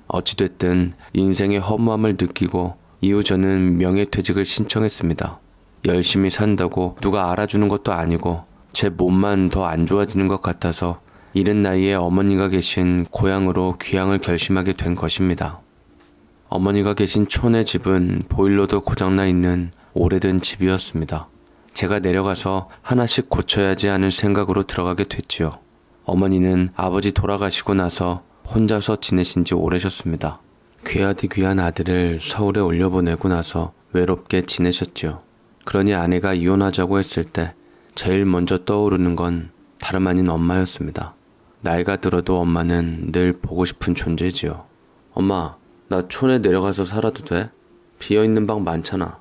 어찌됐든 인생의 허무함을 느끼고 이후 저는 명예퇴직을 신청했습니다. 열심히 산다고 누가 알아주는 것도 아니고 제 몸만 더 안 좋아지는 것 같아서 이른 나이에 어머니가 계신 고향으로 귀향을 결심하게 된 것입니다. 어머니가 계신 촌의 집은 보일러도 고장나 있는 오래된 집이었습니다. 제가 내려가서 하나씩 고쳐야지 하는 생각으로 들어가게 됐지요. 어머니는 아버지 돌아가시고 나서 혼자서 지내신 지 오래셨습니다. 귀하디 귀한 아들을 서울에 올려보내고 나서 외롭게 지내셨지요. 그러니 아내가 이혼하자고 했을 때 제일 먼저 떠오르는 건 다름 아닌 엄마였습니다. 나이가 들어도 엄마는 늘 보고 싶은 존재지요. 엄마, 나 촌에 내려가서 살아도 돼? 비어있는 방 많잖아.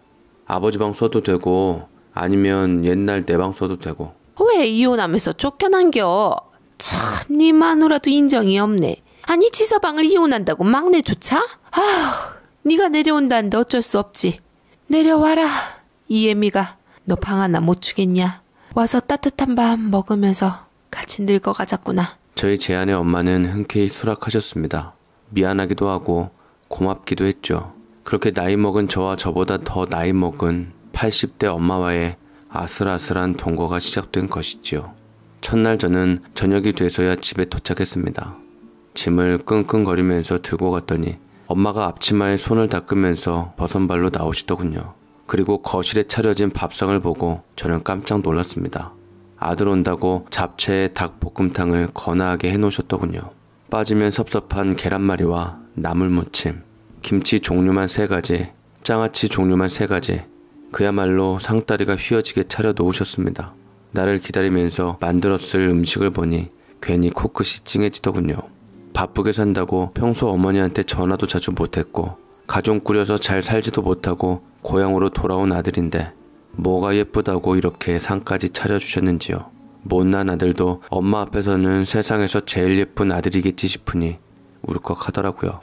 아버지 방 써도 되고 아니면 옛날 내 방 써도 되고. 왜 이혼하면서 쫓겨난겨? 참, 네 마누라도 인정이 없네. 아니 지서방을 이혼한다고 막내조차? 아휴, 네가 내려온다는데 어쩔 수 없지. 내려와라. 이예미가 너 방 하나 못 주겠냐? 와서 따뜻한 밥 먹으면서 같이 늙어가자꾸나. 저희 제안에 엄마는 흔쾌히 수락하셨습니다. 미안하기도 하고 고맙기도 했죠. 그렇게 나이 먹은 저와 저보다 더 나이 먹은 80대 엄마와의 아슬아슬한 동거가 시작된 것이지요. 첫날 저는 저녁이 돼서야 집에 도착했습니다. 짐을 끙끙거리면서 들고 갔더니 엄마가 앞치마에 손을 닦으면서 벗은 발로 나오시더군요. 그리고 거실에 차려진 밥상을 보고 저는 깜짝 놀랐습니다. 아들 온다고 잡채에 닭볶음탕을 거나하게 해놓으셨더군요. 빠지면 섭섭한 계란말이와 나물무침, 김치 종류만 세 가지, 장아찌 종류만 세 가지, 그야말로 상다리가 휘어지게 차려 놓으셨습니다. 나를 기다리면서 만들었을 음식을 보니 괜히 코끝이 찡해지더군요. 바쁘게 산다고 평소 어머니한테 전화도 자주 못했고 가정 꾸려서 잘 살지도 못하고 고향으로 돌아온 아들인데 뭐가 예쁘다고 이렇게 상까지 차려주셨는지요. 못난 아들도 엄마 앞에서는 세상에서 제일 예쁜 아들이겠지 싶으니 울컥하더라고요.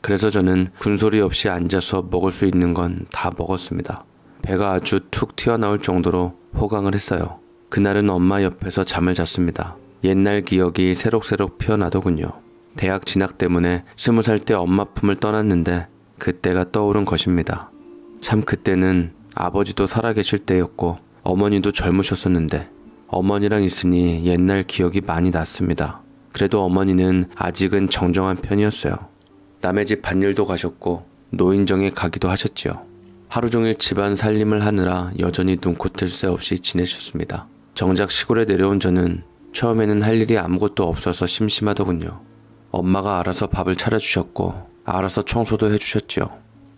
그래서 저는 군소리 없이 앉아서 먹을 수 있는 건 다 먹었습니다. 배가 아주 툭 튀어나올 정도로 호강을 했어요. 그날은 엄마 옆에서 잠을 잤습니다. 옛날 기억이 새록새록 피어나더군요. 대학 진학 때문에 스무 살 때 엄마 품을 떠났는데 그때가 떠오른 것입니다. 참 그때는 아버지도 살아계실 때였고 어머니도 젊으셨었는데 어머니랑 있으니 옛날 기억이 많이 났습니다. 그래도 어머니는 아직은 정정한 편이었어요. 남의 집 반일도 가셨고 노인정에 가기도 하셨지요. 하루 종일 집안 살림을 하느라 여전히 눈코뜰 새 없이 지내셨습니다. 정작 시골에 내려온 저는 처음에는 할 일이 아무것도 없어서 심심하더군요. 엄마가 알아서 밥을 차려주셨고 알아서 청소도 해주셨지요.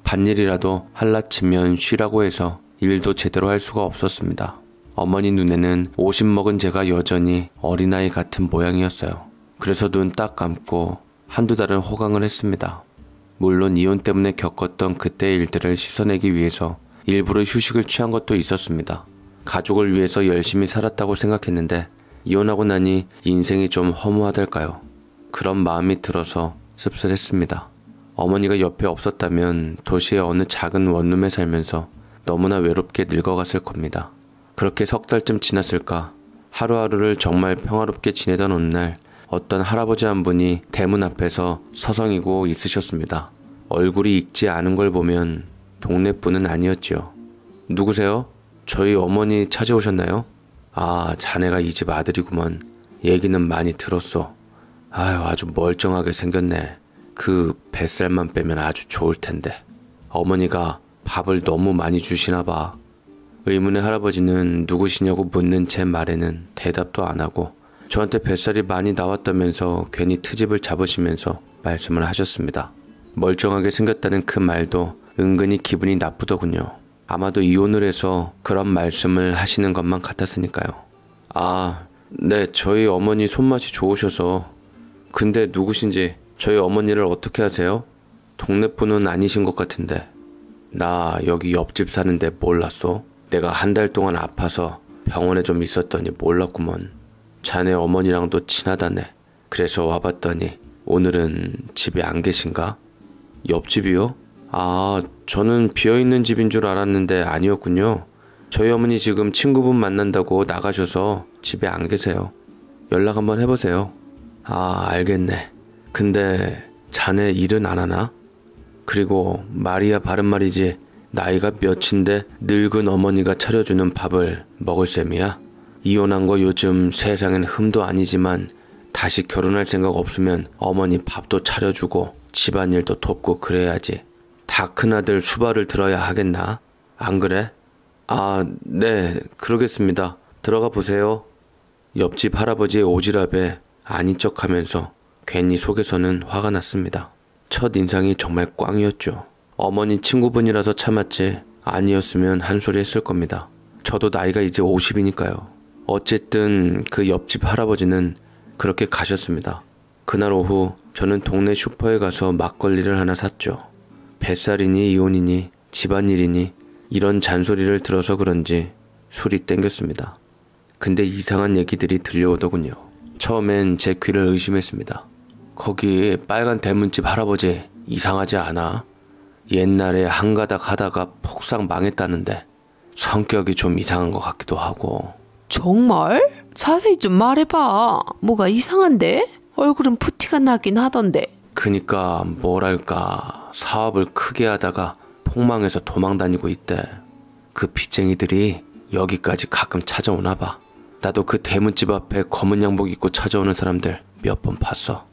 반일이라도 한라치면 쉬라고 해서 일도 제대로 할 수가 없었습니다. 어머니 눈에는 50 먹은 제가 여전히 어린아이 같은 모양이었어요. 그래서 눈 딱 감고 한두 달은 호강을 했습니다. 물론 이혼 때문에 겪었던 그때의 일들을 씻어내기 위해서 일부러 휴식을 취한 것도 있었습니다. 가족을 위해서 열심히 살았다고 생각했는데 이혼하고 나니 인생이 좀 허무하달까요. 그런 마음이 들어서 씁쓸했습니다. 어머니가 옆에 없었다면 도시의 어느 작은 원룸에 살면서 너무나 외롭게 늙어갔을 겁니다. 그렇게 석 달쯤 지났을까. 하루하루를 정말 평화롭게 지내던 어느 날 어떤 할아버지 한 분이 대문 앞에서 서성이고 있으셨습니다. 얼굴이 익지 않은 걸 보면 동네 분은 아니었지요. 누구세요? 저희 어머니 찾아오셨나요? 아, 자네가 이 집 아들이구먼. 얘기는 많이 들었어. 아유, 아주 멀쩡하게 생겼네. 그 뱃살만 빼면 아주 좋을 텐데. 어머니가 밥을 너무 많이 주시나 봐. 의문의 할아버지는 누구시냐고 묻는 제 말에는 대답도 안 하고 저한테 뱃살이 많이 나왔다면서 괜히 트집을 잡으시면서 말씀을 하셨습니다. 멀쩡하게 생겼다는 그 말도 은근히 기분이 나쁘더군요. 아마도 이혼을 해서 그런 말씀을 하시는 것만 같았으니까요. 아, 네, 저희 어머니 손맛이 좋으셔서. 근데 누구신지 저희 어머니를 어떻게 아세요 동네 분은 아니신 것 같은데. 나 여기 옆집 사는데 몰랐어? 내가 한 달 동안 아파서 병원에 좀 있었더니 몰랐구먼. 자네 어머니랑도 친하다네. 그래서 와봤더니 오늘은 집에 안 계신가? 옆집이요? 아, 저는 비어있는 집인 줄 알았는데 아니었군요. 저희 어머니 지금 친구분 만난다고 나가셔서 집에 안 계세요. 연락 한번 해보세요. 아, 알겠네. 근데 자네 일은 안 하나? 그리고 말이야 바른 말이지 나이가 몇인데 늙은 어머니가 차려주는 밥을 먹을 셈이야. 이혼한 거 요즘 세상엔 흠도 아니지만 다시 결혼할 생각 없으면 어머니 밥도 차려주고 집안일도 돕고 그래야지. 다 큰아들 수발을 들어야 하겠나? 안 그래? 아, 네, 그러겠습니다. 들어가 보세요. 옆집 할아버지의 오지랖에 아닌 척 하면서 괜히 속에서는 화가 났습니다. 첫 인상이 정말 꽝이었죠. 어머니 친구분이라서 참았지 아니었으면 한 소리 했을 겁니다. 저도 나이가 이제 50이니까요. 어쨌든 그 옆집 할아버지는 그렇게 가셨습니다. 그날 오후 저는 동네 슈퍼에 가서 막걸리를 하나 샀죠. 뱃살이니 이혼이니 집안일이니 이런 잔소리를 들어서 그런지 술이 땡겼습니다. 근데 이상한 얘기들이 들려오더군요. 처음엔 제 귀를 의심했습니다. 거기 빨간 대문집 할아버지 이상하지 않아? 옛날에 한 가닥 하다가 폭삭 망했다는데 성격이 좀 이상한 것 같기도 하고. 정말? 자세히 좀 말해봐. 뭐가 이상한데? 얼굴은 푸티가 나긴 하던데. 그니까 뭐랄까 사업을 크게 하다가 폭망해서 도망 다니고 있대. 그 빚쟁이들이 여기까지 가끔 찾아오나 봐. 나도 그 대문집 앞에 검은 양복 입고 찾아오는 사람들 몇 번 봤어.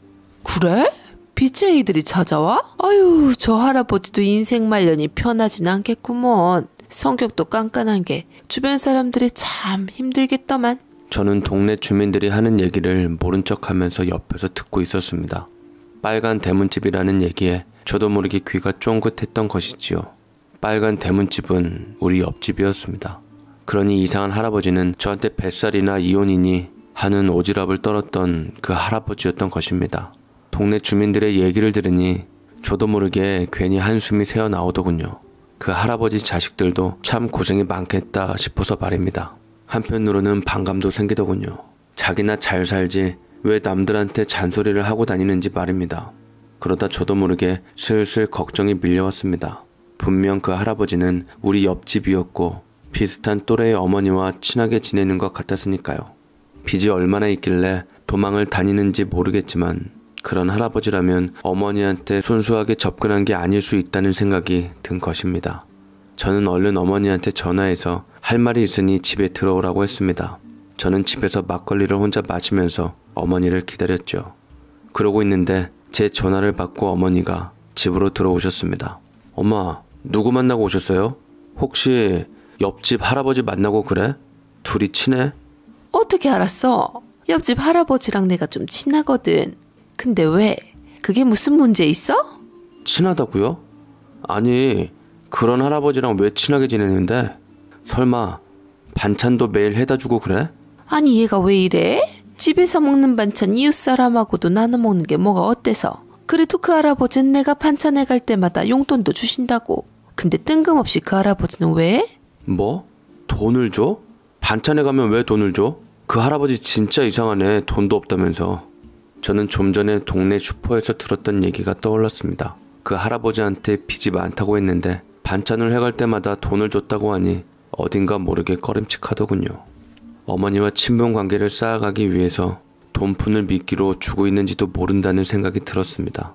그래? 빚쟁이들이 찾아와? 아유, 저 할아버지도 인생 말년이 편하진 않겠구먼. 성격도 깐깐한 게 주변 사람들이 참 힘들겠더만. 저는 동네 주민들이 하는 얘기를 모른 척 하면서 옆에서 듣고 있었습니다. 빨간 대문집이라는 얘기에 저도 모르게 귀가 쫑긋했던 것이지요. 빨간 대문집은 우리 옆집이었습니다. 그러니 이상한 할아버지는 저한테 뱃살이나 이혼이니 하는 오지랖을 떨었던 그 할아버지였던 것입니다. 동네 주민들의 얘기를 들으니 저도 모르게 괜히 한숨이 새어 나오더군요. 그 할아버지 자식들도 참 고생이 많겠다 싶어서 말입니다. 한편으로는 반감도 생기더군요. 자기나 잘 살지 왜 남들한테 잔소리를 하고 다니는지 말입니다. 그러다 저도 모르게 슬슬 걱정이 밀려왔습니다. 분명 그 할아버지는 우리 옆집이었고 비슷한 또래의 어머니와 친하게 지내는 것 같았으니까요. 빚이 얼마나 있길래 도망을 다니는지 모르겠지만 그런 할아버지라면 어머니한테 순수하게 접근한 게 아닐 수 있다는 생각이 든 것입니다. 저는 얼른 어머니한테 전화해서 할 말이 있으니 집에 들어오라고 했습니다. 저는 집에서 막걸리를 혼자 마시면서 어머니를 기다렸죠. 그러고 있는데 제 전화를 받고 어머니가 집으로 들어오셨습니다. 엄마, 누구 만나고 오셨어요? 혹시 옆집 할아버지 만나고 그래? 둘이 친해? 어떻게 알았어? 옆집 할아버지랑 내가 좀 친하거든. 근데 왜? 그게 무슨 문제 있어? 친하다고요? 아니, 그런 할아버지랑 왜 친하게 지내는데? 설마 반찬도 매일 해다 주고 그래? 아니, 얘가 왜 이래? 집에서 먹는 반찬 이웃 사람하고도 나눠 먹는 게 뭐가 어때서? 그래도 그 할아버지는 내가 반찬에 갈 때마다 용돈도 주신다고. 근데 뜬금없이 그 할아버지는 왜? 뭐? 돈을 줘? 반찬에 가면 왜 돈을 줘? 그 할아버지 진짜 이상하네. 돈도 없다면서. 저는 좀 전에 동네 슈퍼에서 들었던 얘기가 떠올랐습니다. 그 할아버지한테 빚이 많다고 했는데 반찬을 해갈 때마다 돈을 줬다고 하니 어딘가 모르게 꺼림칙하더군요. 어머니와 친분 관계를 쌓아가기 위해서 돈 푼을 미끼로 주고 있는지도 모른다는 생각이 들었습니다.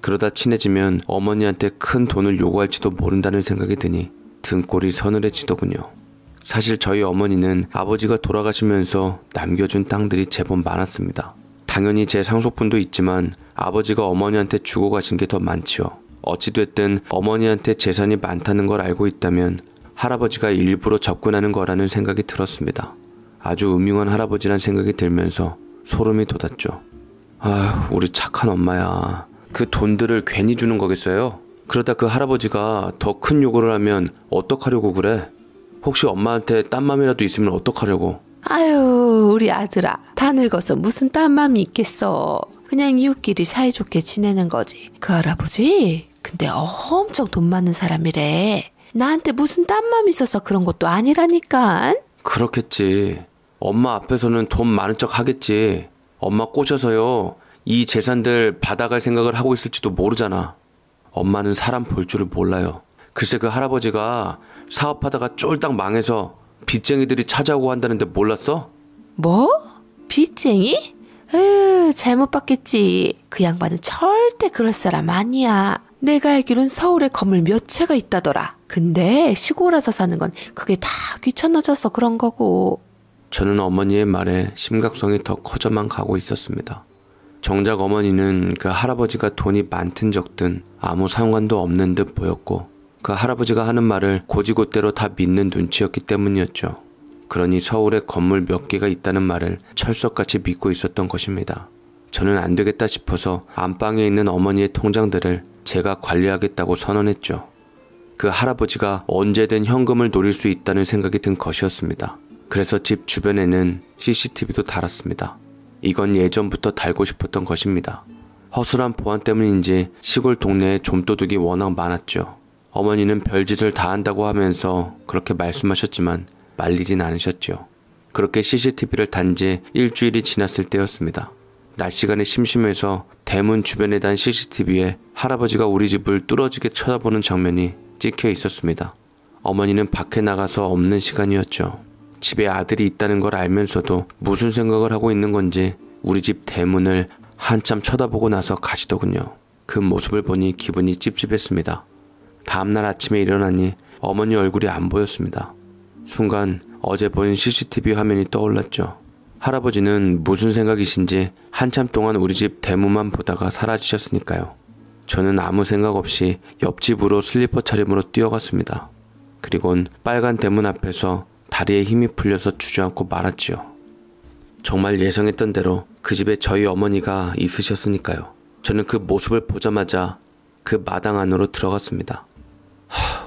그러다 친해지면 어머니한테 큰 돈을 요구할지도 모른다는 생각이 드니 등골이 서늘해지더군요. 사실 저희 어머니는 아버지가 돌아가시면서 남겨준 땅들이 제법 많았습니다. 당연히 제 상속분도 있지만 아버지가 어머니한테 주고 가신 게 더 많지요. 어찌됐든 어머니한테 재산이 많다는 걸 알고 있다면 할아버지가 일부러 접근하는 거라는 생각이 들었습니다. 아주 음흉한 할아버지란 생각이 들면서 소름이 돋았죠. 아, 휴 우리 착한 엄마야. 그 돈들을 괜히 주는 거겠어요? 그러다 그 할아버지가 더 큰 요구를 하면 어떡하려고 그래? 혹시 엄마한테 딴 맘이라도 있으면 어떡하려고? 아유, 우리 아들아. 다 늙어서 무슨 딴 마음이 있겠어. 그냥 이웃끼리 사이좋게 지내는 거지. 그 할아버지? 근데 엄청 돈 많은 사람이래. 나한테 무슨 딴 마음 이 있어서 그런 것도 아니라니까. 그렇겠지. 엄마 앞에서는 돈 많은 척 하겠지. 엄마 꼬셔서요. 이 재산들 받아갈 생각을 하고 있을지도 모르잖아. 엄마는 사람 볼 줄을 몰라요. 글쎄 그 할아버지가 사업하다가 쫄딱 망해서 빚쟁이들이 찾아오고 한다는데 몰랐어? 뭐? 빚쟁이? 으, 잘못 봤겠지. 그 양반은 절대 그럴 사람 아니야. 내가 알기론 서울에 건물 몇 채가 있다더라. 근데 시골에서 사는 건 그게 다 귀찮아져서 그런 거고. 저는 어머니의 말에 심각성이 더 커져만 가고 있었습니다. 정작 어머니는 그 할아버지가 돈이 많든 적든 아무 상관도 없는 듯 보였고 그 할아버지가 하는 말을 고지고대로 다 믿는 눈치였기 때문이었죠. 그러니 서울에 건물 몇 개가 있다는 말을 철석같이 믿고 있었던 것입니다. 저는 안 되겠다 싶어서 안방에 있는 어머니의 통장들을 제가 관리하겠다고 선언했죠. 그 할아버지가 언제든 현금을 노릴 수 있다는 생각이 든 것이었습니다. 그래서 집 주변에는 CCTV도 달았습니다. 이건 예전부터 달고 싶었던 것입니다. 허술한 보안 때문인지 시골 동네에 좀도둑이 워낙 많았죠. 어머니는 별짓을 다 한다고 하면서 그렇게 말씀하셨지만 말리진 않으셨죠 그렇게 CCTV를 단지 일주일이 지났을 때였습니다. 낮 시간에 심심해서 대문 주변에 단 CCTV에 할아버지가 우리 집을 뚫어지게 쳐다보는 장면이 찍혀 있었습니다. 어머니는 밖에 나가서 없는 시간이었죠. 집에 아들이 있다는 걸 알면서도 무슨 생각을 하고 있는 건지 우리 집 대문을 한참 쳐다보고 나서 가시더군요. 그 모습을 보니 기분이 찝찝했습니다. 다음날 아침에 일어나니 어머니 얼굴이 안 보였습니다. 순간 어제 본 CCTV 화면이 떠올랐죠. 할아버지는 무슨 생각이신지 한참 동안 우리 집 대문만 보다가 사라지셨으니까요. 저는 아무 생각 없이 옆집으로 슬리퍼 차림으로 뛰어갔습니다. 그리곤 빨간 대문 앞에서 다리에 힘이 풀려서 주저앉고 말았지요. 정말 예상했던 대로 그 집에 저희 어머니가 있으셨으니까요. 저는 그 모습을 보자마자 그 마당 안으로 들어갔습니다.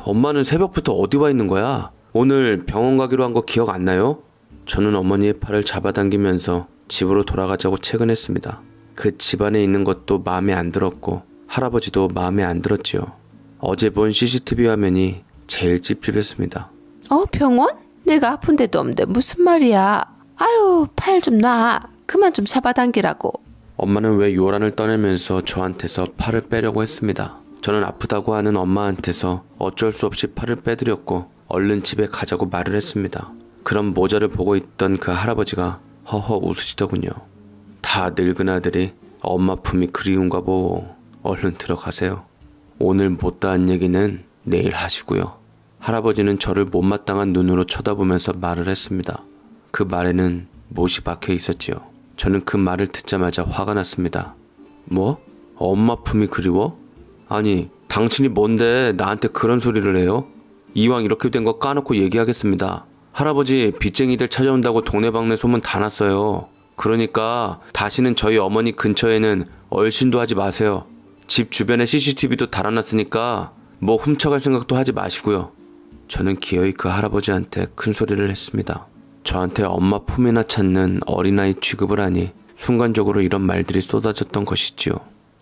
엄마는 새벽부터 어디 와 있는 거야? 오늘 병원 가기로 한 거 기억 안 나요? 저는 어머니의 팔을 잡아당기면서 집으로 돌아가자고 채근했습니다. 그 집안에 있는 것도 마음에 안 들었고 할아버지도 마음에 안 들었지요. 어제 본 CCTV 화면이 제일 찝찝했습니다. 어 병원? 내가 아픈데도 없는데 무슨 말이야? 아유 팔 좀 놔. 그만 좀 잡아당기라고. 엄마는 왜 요란을 떠내면서 저한테서 팔을 빼려고 했습니다. 저는 아프다고 하는 엄마한테서 어쩔 수 없이 팔을 빼드렸고 얼른 집에 가자고 말을 했습니다. 그럼 모자를 보고 있던 그 할아버지가 허허 웃으시더군요. 다 늙은 아들이 엄마 품이 그리운가 보오. 얼른 들어가세요. 오늘 못다한 얘기는 내일 하시고요. 할아버지는 저를 못마땅한 눈으로 쳐다보면서 말을 했습니다. 그 말에는 못이 박혀 있었지요. 저는 그 말을 듣자마자 화가 났습니다. 뭐? 엄마 품이 그리워? 아니, 당신이 뭔데 나한테 그런 소리를 해요? 이왕 이렇게 된 거 까놓고 얘기하겠습니다. 할아버지 빚쟁이들 찾아온다고 동네방네 소문 다 났어요. 그러니까 다시는 저희 어머니 근처에는 얼씬도 하지 마세요. 집 주변에 CCTV도 달아놨으니까 뭐 훔쳐갈 생각도 하지 마시고요. 저는 기어이 그 할아버지한테 큰 소리를 했습니다. 저한테 엄마 품이나 찾는 어린아이 취급을 하니 순간적으로 이런 말들이 쏟아졌던 것이지요.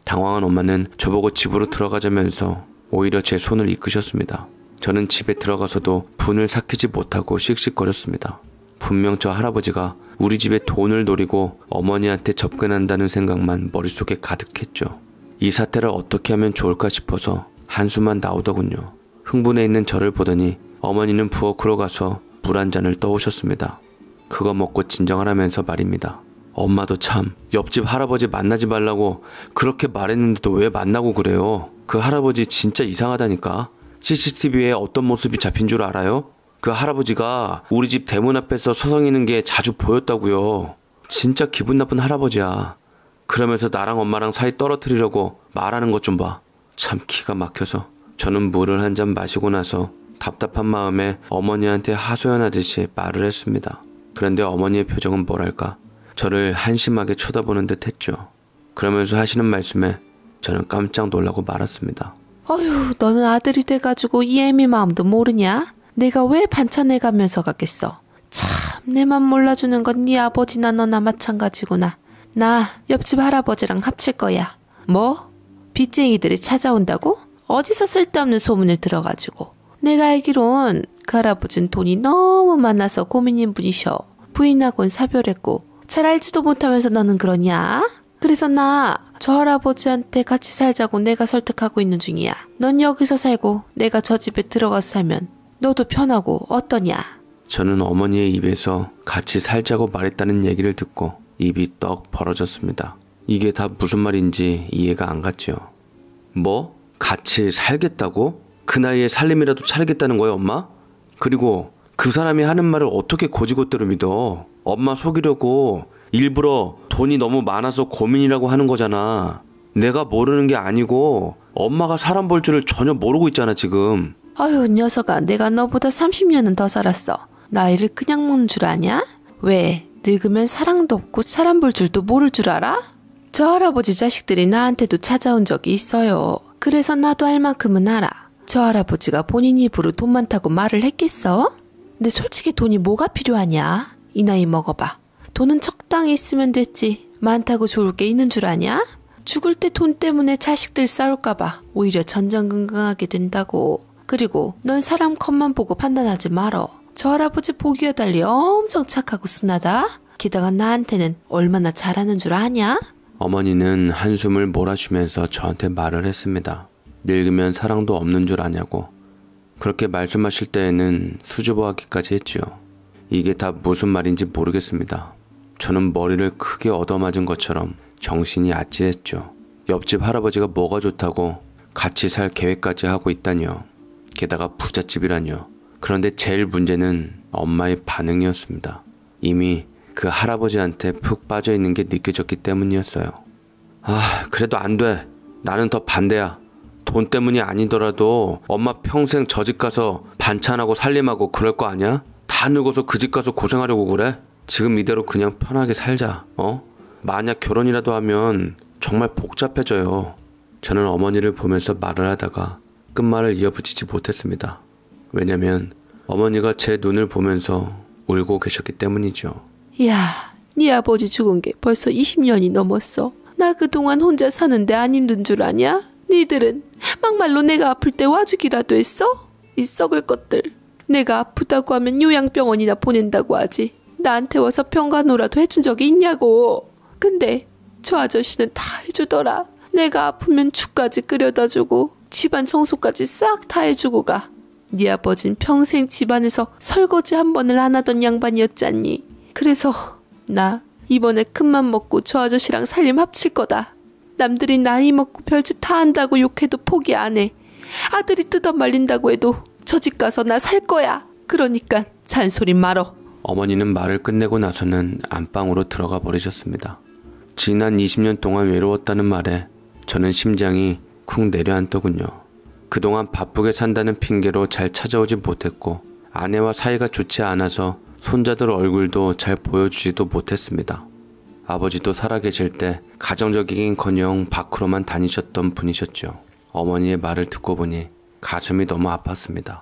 당황한 엄마는 저보고 집으로 들어가자면서 오히려 제 손을 이끄셨습니다. 저는 집에 들어가서도 분을 삭히지 못하고 씩씩거렸습니다. 분명 저 할아버지가 우리 집에 돈을 노리고 어머니한테 접근한다는 생각만 머릿속에 가득했죠. 이 사태를 어떻게 하면 좋을까 싶어서 한숨만 나오더군요. 흥분해 있는 저를 보더니 어머니는 부엌으로 가서 물 한 잔을 떠오셨습니다. 그거 먹고 진정하라면서 말입니다. 엄마도 참 옆집 할아버지 만나지 말라고 그렇게 말했는데도 왜 만나고 그래요? 그 할아버지 진짜 이상하다니까. CCTV에 어떤 모습이 잡힌 줄 알아요? 그 할아버지가 우리 집 대문 앞에서 서성이는 게 자주 보였다고요. 진짜 기분 나쁜 할아버지야. 그러면서 나랑 엄마랑 사이 떨어뜨리려고 말하는 것 좀 봐. 참 기가 막혀서 저는 물을 한 잔 마시고 나서 답답한 마음에 어머니한테 하소연하듯이 말을 했습니다. 그런데 어머니의 표정은 뭐랄까 저를 한심하게 쳐다보는 듯 했죠. 그러면서 하시는 말씀에 저는 깜짝 놀라고 말았습니다. 어휴, 너는 아들이 돼가지고 이 애미 마음도 모르냐? 내가 왜 반찬해 가면서 가겠어? 참, 내맘 몰라주는 건 네 아버지나 너나 마찬가지구나. 나 옆집 할아버지랑 합칠 거야. 뭐? 빚쟁이들이 찾아온다고? 어디서 쓸데없는 소문을 들어가지고. 내가 알기론 그 할아버진 돈이 너무 많아서 고민인 분이셔. 부인하고는 사별했고 잘 알지도 못하면서 너는 그러냐? 그래서 나 저 할아버지한테 같이 살자고 내가 설득하고 있는 중이야. 넌 여기서 살고 내가 저 집에 들어가서 살면 너도 편하고 어떠냐? 저는 어머니의 입에서 같이 살자고 말했다는 얘기를 듣고 입이 떡 벌어졌습니다. 이게 다 무슨 말인지 이해가 안 갔지요. 뭐? 같이 살겠다고? 그 나이에 살림이라도 차리겠다는 거야 엄마? 그리고 그 사람이 하는 말을 어떻게 고지것대로 믿어? 엄마 속이려고 일부러 돈이 너무 많아서 고민이라고 하는 거잖아. 내가 모르는 게 아니고 엄마가 사람 볼 줄을 전혀 모르고 있잖아, 지금. 아휴 녀석아. 내가 너보다 30년은 더 살았어. 나이를 그냥 먹는 줄 아냐? 왜? 늙으면 사랑도 없고 사람 볼 줄도 모를 줄 알아? 저 할아버지 자식들이 나한테도 찾아온 적이 있어요. 그래서 나도 할 만큼은 알아. 저 할아버지가 본인 입으로 돈 많다고 말을 했겠어? 근데 솔직히 돈이 뭐가 필요하냐? 이 나이 먹어봐. 돈은 적당히 있으면 됐지. 많다고 좋을 게 있는 줄 아냐? 죽을 때 돈 때문에 자식들 싸울까봐 오히려 전전긍긍하게 된다고. 그리고 넌 사람 컷만 보고 판단하지 말어. 저 할아버지 보기와 달리 엄청 착하고 순하다. 게다가 나한테는 얼마나 잘하는 줄 아냐? 어머니는 한숨을 몰아쉬면서 저한테 말을 했습니다. 늙으면 사랑도 없는 줄 아냐고. 그렇게 말씀하실 때에는 수줍어하기까지 했지요. 이게 다 무슨 말인지 모르겠습니다. 저는 머리를 크게 얻어맞은 것처럼 정신이 아찔했죠. 옆집 할아버지가 뭐가 좋다고 같이 살 계획까지 하고 있다니요. 게다가 부잣집이라니요. 그런데 제일 문제는 엄마의 반응이었습니다. 이미 그 할아버지한테 푹 빠져 있는 게 느껴졌기 때문이었어요. 아, 그래도 안 돼. 나는 더 반대야. 돈 때문이 아니더라도 엄마 평생 저 집 가서 반찬하고 살림하고 그럴 거 아니야? 다 늙어서 그 집 가서 고생하려고 그래? 지금 이대로 그냥 편하게 살자. 어? 만약 결혼이라도 하면 정말 복잡해져요. 저는 어머니를 보면서 말을 하다가 끝말을 이어붙이지 못했습니다. 왜냐면 어머니가 제 눈을 보면서 울고 계셨기 때문이죠. 야, 네 아버지 죽은 게 벌써 20년이 넘었어. 나 그동안 혼자 사는데 안 힘든 줄 아냐? 니들은 막말로 내가 아플 때 와주기라도 했어? 이 썩을 것들. 내가 아프다고 하면 요양병원이나 보낸다고 하지. 나한테 와서 병간호라도 해준 적이 있냐고. 근데 저 아저씨는 다 해주더라. 내가 아프면 죽까지 끓여다주고 집안 청소까지 싹 다 해주고 가. 네 아버진 평생 집안에서 설거지 한 번을 안 하던 양반이었잖니. 그래서 나 이번에 큰맘 먹고 저 아저씨랑 살림 합칠 거다. 남들이 나이 먹고 별짓 다 한다고 욕해도 포기 안 해. 아들이 뜯어 말린다고 해도 저 집 가서 나 살 거야. 그러니까 잔소리 말어. 어머니는 말을 끝내고 나서는 안방으로 들어가 버리셨습니다. 지난 20년 동안 외로웠다는 말에 저는 심장이 쿵 내려앉더군요. 그동안 바쁘게 산다는 핑계로 잘 찾아오지 못했고 아내와 사이가 좋지 않아서 손자들 얼굴도 잘 보여주지도 못했습니다. 아버지도 살아계실 때 가정적이긴커녕 밖으로만 다니셨던 분이셨죠. 어머니의 말을 듣고 보니 가슴이 너무 아팠습니다.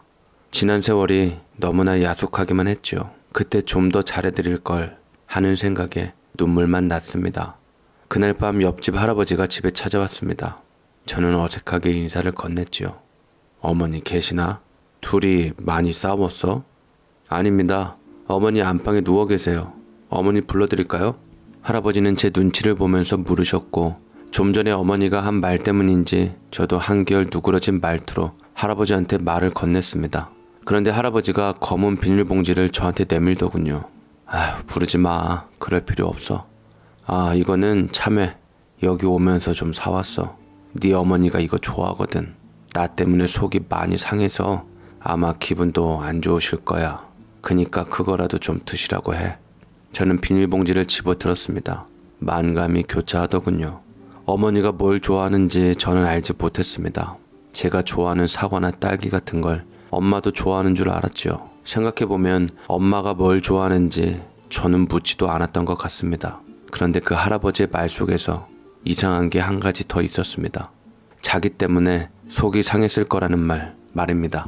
지난 세월이 너무나 야속하기만 했죠. 그때 좀 더 잘해드릴 걸 하는 생각에 눈물만 났습니다. 그날 밤 옆집 할아버지가 집에 찾아왔습니다. 저는 어색하게 인사를 건넸지요. 어머니 계시나? 둘이 많이 싸웠어? 아닙니다. 어머니 안방에 누워 계세요. 어머니 불러드릴까요? 할아버지는 제 눈치를 보면서 물으셨고 좀 전에 어머니가 한 말 때문인지 저도 한결 누그러진 말투로 할아버지한테 말을 건넸습니다. 그런데 할아버지가 검은 비닐봉지를 저한테 내밀더군요. 아휴, 부르지 마. 그럴 필요 없어. 아, 이거는 참외. 여기 오면서 좀 사왔어. 네 어머니가 이거 좋아하거든. 나 때문에 속이 많이 상해서 아마 기분도 안 좋으실 거야. 그니까 그거라도 좀 드시라고 해. 저는 비닐봉지를 집어들었습니다. 만감이 교차하더군요. 어머니가 뭘 좋아하는지 저는 알지 못했습니다. 제가 좋아하는 사과나 딸기 같은 걸 엄마도 좋아하는 줄 알았지요. 생각해보면 엄마가 뭘 좋아하는지 저는 묻지도 않았던 것 같습니다. 그런데 그 할아버지의 말 속에서 이상한 게 한 가지 더 있었습니다. 자기 때문에 속이 상했을 거라는 말 말입니다.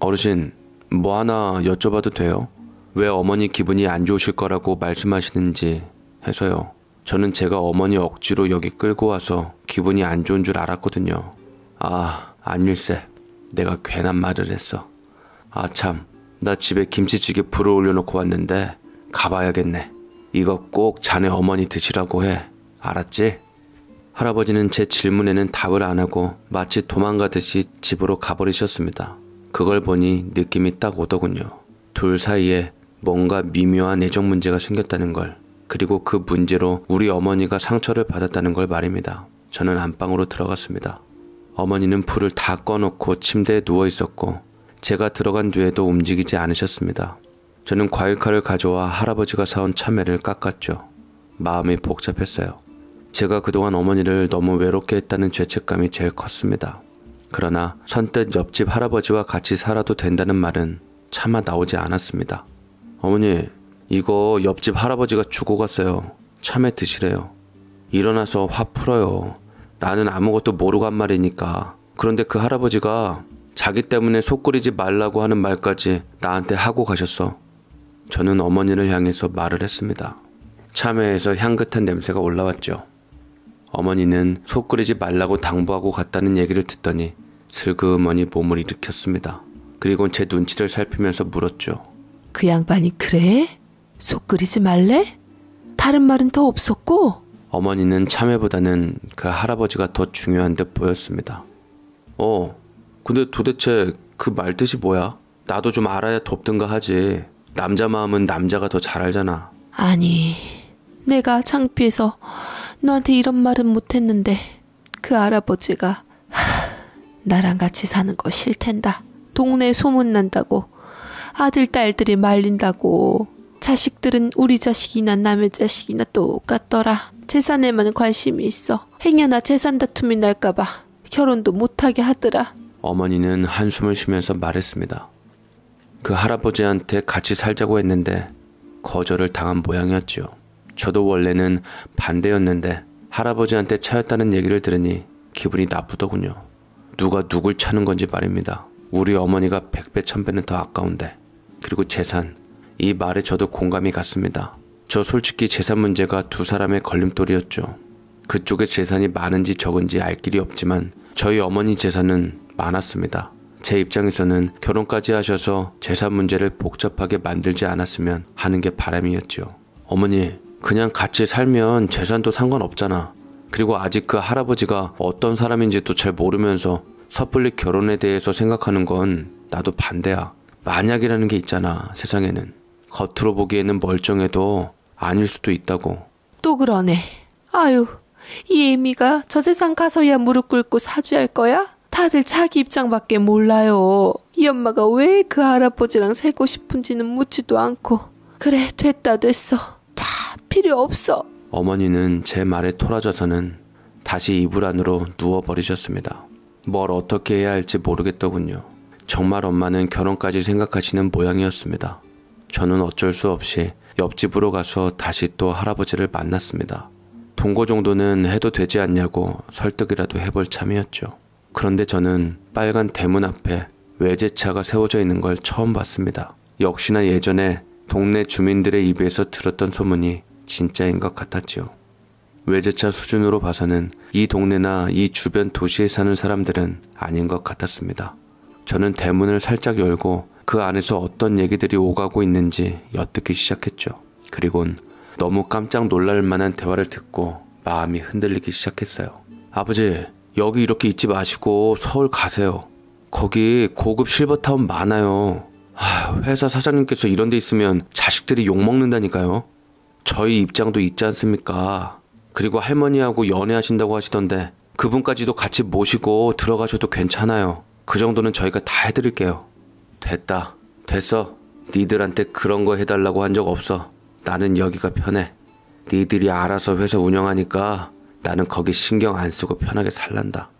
어르신, 뭐 하나 여쭤봐도 돼요? 왜 어머니 기분이 안 좋으실 거라고 말씀하시는지 해서요. 저는 제가 어머니 억지로 여기 끌고 와서 기분이 안 좋은 줄 알았거든요. 아, 안일세. 내가 괜한 말을 했어. 아, 참. 나 집에 김치찌개 불을 올려놓고 왔는데 가봐야겠네. 이거 꼭 자네 어머니 드시라고 해. 알았지? 할아버지는 제 질문에는 답을 안 하고 마치 도망가듯이 집으로 가버리셨습니다. 그걸 보니 느낌이 딱 오더군요. 둘 사이에 뭔가 미묘한 애정 문제가 생겼다는 걸, 그리고 그 문제로 우리 어머니가 상처를 받았다는 걸 말입니다. 저는 안방으로 들어갔습니다. 어머니는 불을 다 꺼놓고 침대에 누워 있었고, 제가 들어간 뒤에도 움직이지 않으셨습니다. 저는 과일칼을 가져와 할아버지가 사온 참외를 깎았죠. 마음이 복잡했어요. 제가 그동안 어머니를 너무 외롭게 했다는 죄책감이 제일 컸습니다. 그러나 선뜻 옆집 할아버지와 같이 살아도 된다는 말은 차마 나오지 않았습니다. 어머니, 이거 옆집 할아버지가 주고 갔어요. 참외 드시래요. 일어나서 화 풀어요. 나는 아무것도 모르고 한 말이니까. 그런데 그 할아버지가 자기 때문에 속 끓이지 말라고 하는 말까지 나한테 하고 가셨어. 저는 어머니를 향해서 말을 했습니다. 참외에서 향긋한 냄새가 올라왔죠. 어머니는 속 끓이지 말라고 당부하고 갔다는 얘기를 듣더니 슬그머니 몸을 일으켰습니다. 그리고 제 눈치를 살피면서 물었죠. 그 양반이 그래? 속 끓이지 말래? 다른 말은 더 없었고? 어머니는 참외보다는 그 할아버지가 더 중요한 듯 보였습니다. 어, 근데 도대체 그 말뜻이 뭐야? 나도 좀 알아야 돕든가 하지. 남자 마음은 남자가 더 잘 알잖아. 아니, 내가 창피해서 너한테 이런 말은 못했는데 그 할아버지가 하, 나랑 같이 사는 거 싫텐다. 동네 소문난다고 아들, 딸들이 말린다고. 자식들은 우리 자식이나 남의 자식이나 똑같더라. 재산에만 관심이 있어. 행여나 재산 다툼이 날까봐 결혼도 못하게 하더라. 어머니는 한숨을 쉬면서 말했습니다. 그 할아버지한테 같이 살자고 했는데 거절을 당한 모양이었지요. 저도 원래는 반대였는데 할아버지한테 차였다는 얘기를 들으니 기분이 나쁘더군요. 누가 누굴 차는 건지 말입니다. 우리 어머니가 백배 천배는 더 아까운데 그리고 재산. 이 말에 저도 공감이 갔습니다. 저 솔직히 재산 문제가 두 사람의 걸림돌이었죠. 그쪽의 재산이 많은지 적은지 알 길이 없지만 저희 어머니 재산은 많았습니다. 제 입장에서는 결혼까지 하셔서 재산 문제를 복잡하게 만들지 않았으면 하는 게 바람이었죠. 어머니, 그냥 같이 살면 재산도 상관없잖아. 그리고 아직 그 할아버지가 어떤 사람인지도 잘 모르면서 섣불리 결혼에 대해서 생각하는 건 나도 반대야. 만약이라는 게 있잖아, 세상에는. 겉으로 보기에는 멀쩡해도 아닐 수도 있다고. 또 그러네. 아유, 이 애미가 저 세상 가서야 무릎 꿇고 사죄할 거야? 다들 자기 입장밖에 몰라요. 이 엄마가 왜 그 할아버지랑 살고 싶은지는 묻지도 않고. 그래, 됐다, 됐어. 다 필요 없어. 어머니는 제 말에 토라져서는 다시 이불 안으로 누워버리셨습니다. 뭘 어떻게 해야 할지 모르겠더군요. 정말 엄마는 결혼까지 생각하시는 모양이었습니다. 저는 어쩔 수 없이 옆집으로 가서 다시 또 할아버지를 만났습니다. 동거 정도는 해도 되지 않냐고 설득이라도 해볼 참이었죠. 그런데 저는 빨간 대문 앞에 외제차가 세워져 있는 걸 처음 봤습니다. 역시나 예전에 동네 주민들의 입에서 들었던 소문이 진짜인 것 같았지요. 외제차 수준으로 봐서는 이 동네나 이 주변 도시에 사는 사람들은 아닌 것 같았습니다. 저는 대문을 살짝 열고 그 안에서 어떤 얘기들이 오가고 있는지 엿듣기 시작했죠. 그리곤 너무 깜짝 놀랄 만한 대화를 듣고 마음이 흔들리기 시작했어요. 아버지, 여기 이렇게 있지 마시고 서울 가세요. 거기 고급 실버타운 많아요. 하, 아, 회사 사장님께서 이런 데 있으면 자식들이 욕먹는다니까요. 저희 입장도 있지 않습니까? 그리고 할머니하고 연애하신다고 하시던데 그분까지도 같이 모시고 들어가셔도 괜찮아요. 그 정도는 저희가 다 해드릴게요. 됐다. 됐어. 니들한테 그런 거 해달라고 한 적 없어. 나는 여기가 편해. 니들이 알아서 회사 운영하니까 나는 거기 신경 안 쓰고 편하게 살란다.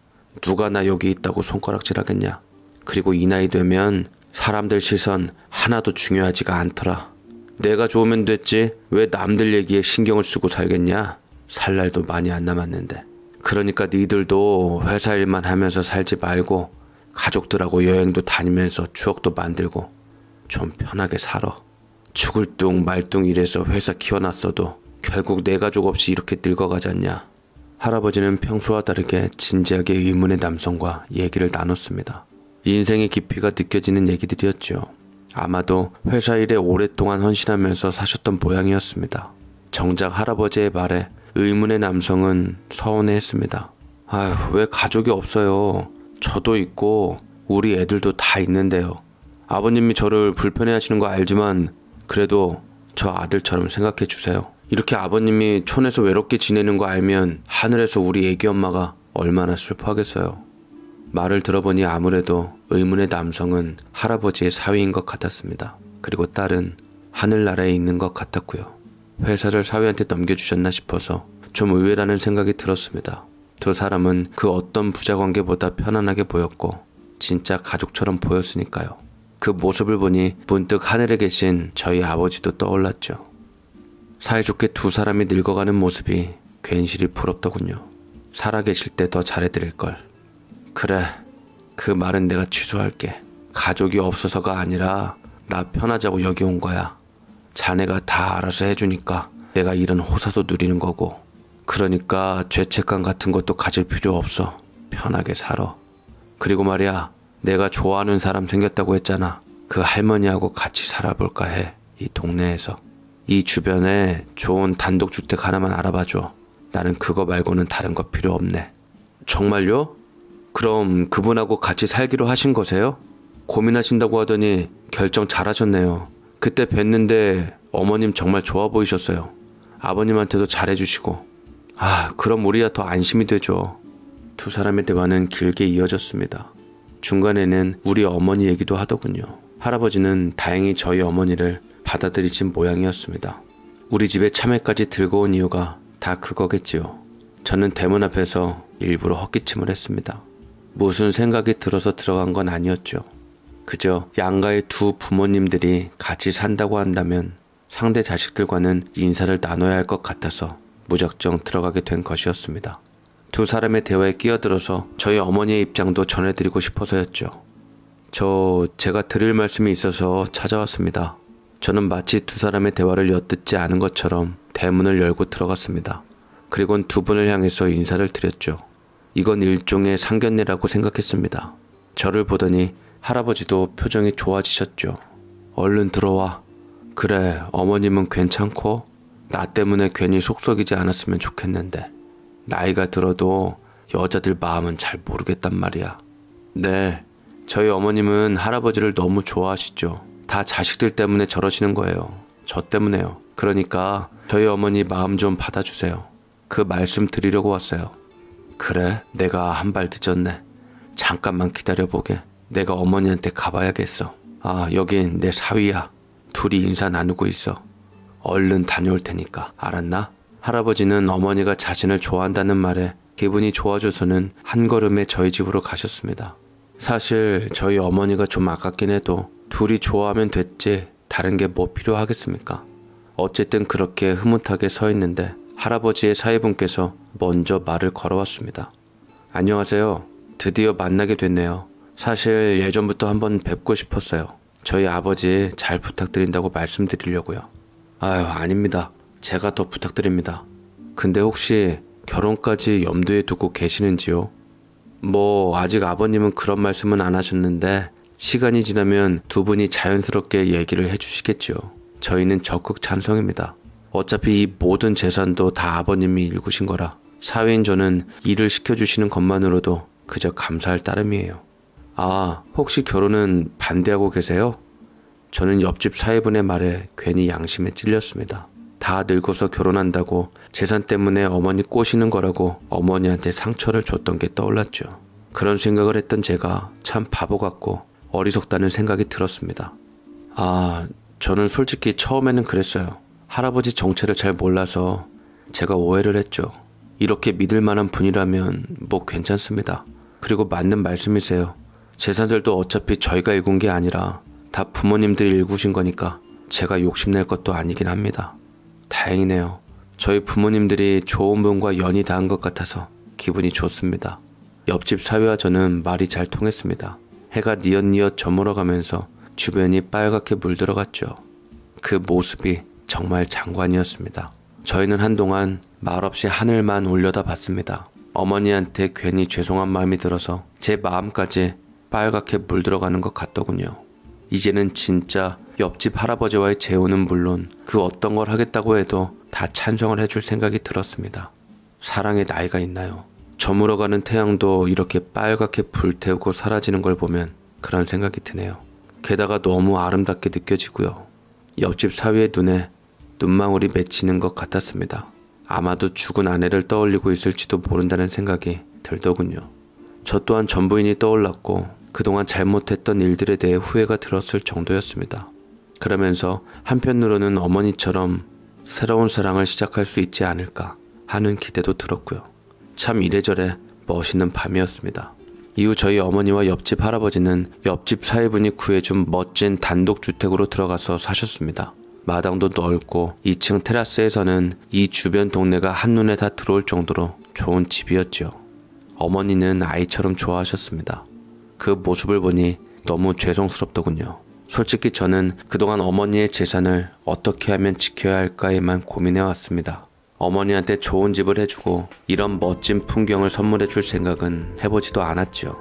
누가 나 여기 있다고 손가락질 하겠냐. 그리고 이 나이 되면 사람들 시선 하나도 중요하지가 않더라. 내가 좋으면 됐지. 왜 남들 얘기에 신경을 쓰고 살겠냐? 살 날도 많이 안 남았는데. 그러니까 니들도 회사 일만 하면서 살지 말고 가족들하고 여행도 다니면서 추억도 만들고 좀 편하게 살아. 죽을 둥말둥이래서 회사 키워놨어도 결국 내 가족 없이 이렇게 늙어가잖냐. 할아버지는 평소와 다르게 진지하게 의문의 남성과 얘기를 나눴습니다. 인생의 깊이가 느껴지는 얘기들이었죠. 아마도 회사 일에 오랫동안 헌신하면서 사셨던 모양이었습니다. 정작 할아버지의 말에 의문의 남성은 서운해했습니다. 아휴, 왜 가족이 없어요? 저도 있고 우리 애들도 다 있는데요. 아버님이 저를 불편해 하시는 거 알지만 그래도 저 아들처럼 생각해 주세요. 이렇게 아버님이 촌에서 외롭게 지내는 거 알면 하늘에서 우리 애기 엄마가 얼마나 슬퍼하겠어요. 말을 들어보니 아무래도 의문의 남성은 할아버지의 사위인 것 같았습니다. 그리고 딸은 하늘나라에 있는 것 같았고요. 회사를 사위한테 넘겨주셨나 싶어서 좀 의외라는 생각이 들었습니다. 두 사람은 그 어떤 부자 관계보다 편안하게 보였고 진짜 가족처럼 보였으니까요. 그 모습을 보니 문득 하늘에 계신 저희 아버지도 떠올랐죠. 사이좋게 두 사람이 늙어가는 모습이 괜시리 부럽더군요. 살아계실 때 더 잘해드릴 걸. 그래, 그 말은 내가 취소할게. 가족이 없어서가 아니라 나 편하자고 여기 온 거야. 자네가 다 알아서 해주니까 내가 이런 호사도 누리는 거고 그러니까 죄책감 같은 것도 가질 필요 없어. 편하게 살아. 그리고 말이야, 내가 좋아하는 사람 생겼다고 했잖아. 그 할머니하고 같이 살아볼까 해. 이 동네에서. 이 주변에 좋은 단독주택 하나만 알아봐줘. 나는 그거 말고는 다른 거 필요 없네. 정말요? 그럼 그분하고 같이 살기로 하신 거세요? 고민하신다고 하더니 결정 잘하셨네요. 그때 뵀는데 어머님 정말 좋아 보이셨어요. 아버님한테도 잘해주시고. 아, 그럼 우리야더 안심이 되죠. 두 사람의 대화는 길게 이어졌습니다. 중간에는 우리 어머니 얘기도 하더군요. 할아버지는 다행히 저희 어머니를 받아들이신 모양이었습니다. 우리 집에 참외까지 들고 온 이유가 다 그거겠지요. 저는 대문 앞에서 일부러 헛기침을 했습니다. 무슨 생각이 들어서 들어간 건 아니었죠. 그저 양가의 두 부모님들이 같이 산다고 한다면 상대 자식들과는 인사를 나눠야 할 것 같아서 무작정 들어가게 된 것이었습니다. 두 사람의 대화에 끼어들어서 저희 어머니의 입장도 전해드리고 싶어서였죠. 저 제가 드릴 말씀이 있어서 찾아왔습니다. 저는 마치 두 사람의 대화를 엿듣지 않은 것처럼 대문을 열고 들어갔습니다. 그리곤 두 분을 향해서 인사를 드렸죠. 이건 일종의 상견례라고 생각했습니다. 저를 보더니 할아버지도 표정이 좋아지셨죠. 얼른 들어와. 그래, 어머님은 괜찮고 나 때문에 괜히 속썩이지 않았으면 좋겠는데 나이가 들어도 여자들 마음은 잘 모르겠단 말이야. 네, 저희 어머님은 할아버지를 너무 좋아하시죠. 다 자식들 때문에 저러시는 거예요. 저 때문에요. 그러니까 저희 어머니 마음 좀 받아주세요. 그 말씀 드리려고 왔어요. 그래, 내가 한 발 늦었네. 잠깐만 기다려보게. 내가 어머니한테 가봐야겠어. 아, 여긴 내 사위야. 둘이 인사 나누고 있어. 얼른 다녀올 테니까 알았나? 할아버지는 어머니가 자신을 좋아한다는 말에 기분이 좋아져서는 한 걸음에 저희 집으로 가셨습니다. 사실 저희 어머니가 좀 아깝긴 해도 둘이 좋아하면 됐지 다른 게 뭐 필요하겠습니까? 어쨌든 그렇게 흐뭇하게 서 있는데 할아버지의 사위분께서 먼저 말을 걸어왔습니다. 안녕하세요. 드디어 만나게 됐네요. 사실 예전부터 한번 뵙고 싶었어요. 저희 아버지 잘 부탁드린다고 말씀드리려고요. 아유, 아닙니다. 제가 더 부탁드립니다. 근데 혹시 결혼까지 염두에 두고 계시는지요? 뭐, 아직 아버님은 그런 말씀은 안 하셨는데, 시간이 지나면 두 분이 자연스럽게 얘기를 해주시겠지요. 저희는 적극 찬성입니다. 어차피 이 모든 재산도 다 아버님이 일구신 거라, 사회인 저는 일을 시켜주시는 것만으로도 그저 감사할 따름이에요. 아, 혹시 결혼은 반대하고 계세요? 저는 옆집 사회분의 말에 괜히 양심에 찔렸습니다. 다 늙어서 결혼한다고 재산 때문에 어머니 꼬시는 거라고 어머니한테 상처를 줬던 게 떠올랐죠. 그런 생각을 했던 제가 참 바보 같고 어리석다는 생각이 들었습니다. 아, 저는 솔직히 처음에는 그랬어요. 할아버지 정체를 잘 몰라서 제가 오해를 했죠. 이렇게 믿을 만한 분이라면 뭐 괜찮습니다. 그리고 맞는 말씀이세요. 재산들도 어차피 저희가 읽은 게 아니라 다 부모님들이 일구신 거니까 제가 욕심낼 것도 아니긴 합니다. 다행이네요. 저희 부모님들이 좋은 분과 연이 닿은 것 같아서 기분이 좋습니다. 옆집 사위와 저는 말이 잘 통했습니다. 해가 니엇니엇 저물어가면서 주변이 빨갛게 물들어갔죠. 그 모습이 정말 장관이었습니다. 저희는 한동안 말없이 하늘만 올려다 봤습니다. 어머니한테 괜히 죄송한 마음이 들어서 제 마음까지 빨갛게 물들어가는 것 같더군요. 이제는 진짜 옆집 할아버지와의 재혼은 물론 그 어떤 걸 하겠다고 해도 다 찬성을 해줄 생각이 들었습니다. 사랑의 나이가 있나요? 저물어가는 태양도 이렇게 빨갛게 불태우고 사라지는 걸 보면 그런 생각이 드네요. 게다가 너무 아름답게 느껴지고요. 옆집 사위의 눈에 눈망울이 맺히는 것 같았습니다. 아마도 죽은 아내를 떠올리고 있을지도 모른다는 생각이 들더군요. 저 또한 전부인이 떠올랐고 그동안 잘못했던 일들에 대해 후회가 들었을 정도였습니다. 그러면서 한편으로는 어머니처럼 새로운 사랑을 시작할 수 있지 않을까 하는 기대도 들었고요. 참 이래저래 멋있는 밤이었습니다. 이후 저희 어머니와 옆집 할아버지는 옆집 사회분이 구해준 멋진 단독주택으로 들어가서 사셨습니다. 마당도 넓고 2층 테라스에서는 이 주변 동네가 한눈에 다 들어올 정도로 좋은 집이었지요. 어머니는 아이처럼 좋아하셨습니다. 그 모습을 보니 너무 죄송스럽더군요. 솔직히 저는 그동안 어머니의 재산을 어떻게 하면 지켜야 할까에만 고민해왔습니다. 어머니한테 좋은 집을 해주고 이런 멋진 풍경을 선물해 줄 생각은 해보지도 않았지요.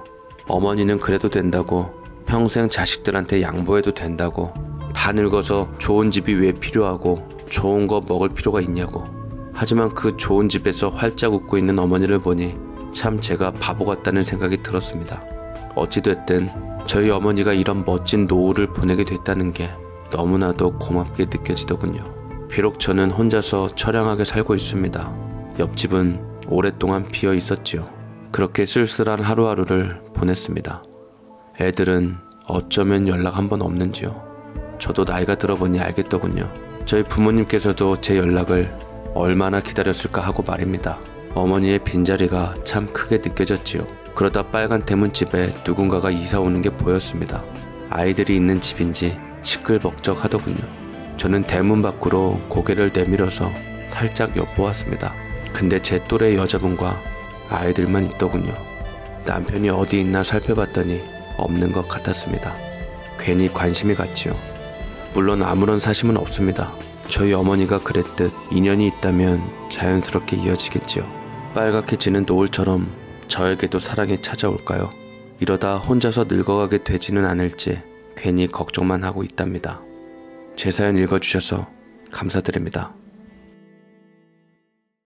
어머니는 그래도 된다고 평생 자식들한테 양보해도 된다고 다 늙어서 좋은 집이 왜 필요하고 좋은 거 먹을 필요가 있냐고 하지만 그 좋은 집에서 활짝 웃고 있는 어머니를 보니 참 제가 바보 같다는 생각이 들었습니다. 어찌됐든 저희 어머니가 이런 멋진 노후를 보내게 됐다는 게 너무나도 고맙게 느껴지더군요. 비록 저는 혼자서 처량하게 살고 있습니다. 옆집은 오랫동안 비어 있었지요. 그렇게 쓸쓸한 하루하루를 보냈습니다. 애들은 어쩌면 연락 한 번 없는지요. 저도 나이가 들어보니 알겠더군요. 저희 부모님께서도 제 연락을 얼마나 기다렸을까 하고 말입니다. 어머니의 빈자리가 참 크게 느껴졌지요. 그러다 빨간 대문집에 누군가가 이사 오는 게 보였습니다. 아이들이 있는 집인지 시끌벅적 하더군요. 저는 대문 밖으로 고개를 내밀어서 살짝 엿보았습니다. 근데 제 또래 여자분과 아이들만 있더군요. 남편이 어디 있나 살펴봤더니 없는 것 같았습니다. 괜히 관심이 갔지요. 물론 아무런 사심은 없습니다. 저희 어머니가 그랬듯 인연이 있다면 자연스럽게 이어지겠지요. 빨갛게 지는 노을처럼 저에게도 사랑이 찾아올까요? 이러다 혼자서 늙어가게 되지는 않을지 괜히 걱정만 하고 있답니다. 제 사연 읽어주셔서 감사드립니다.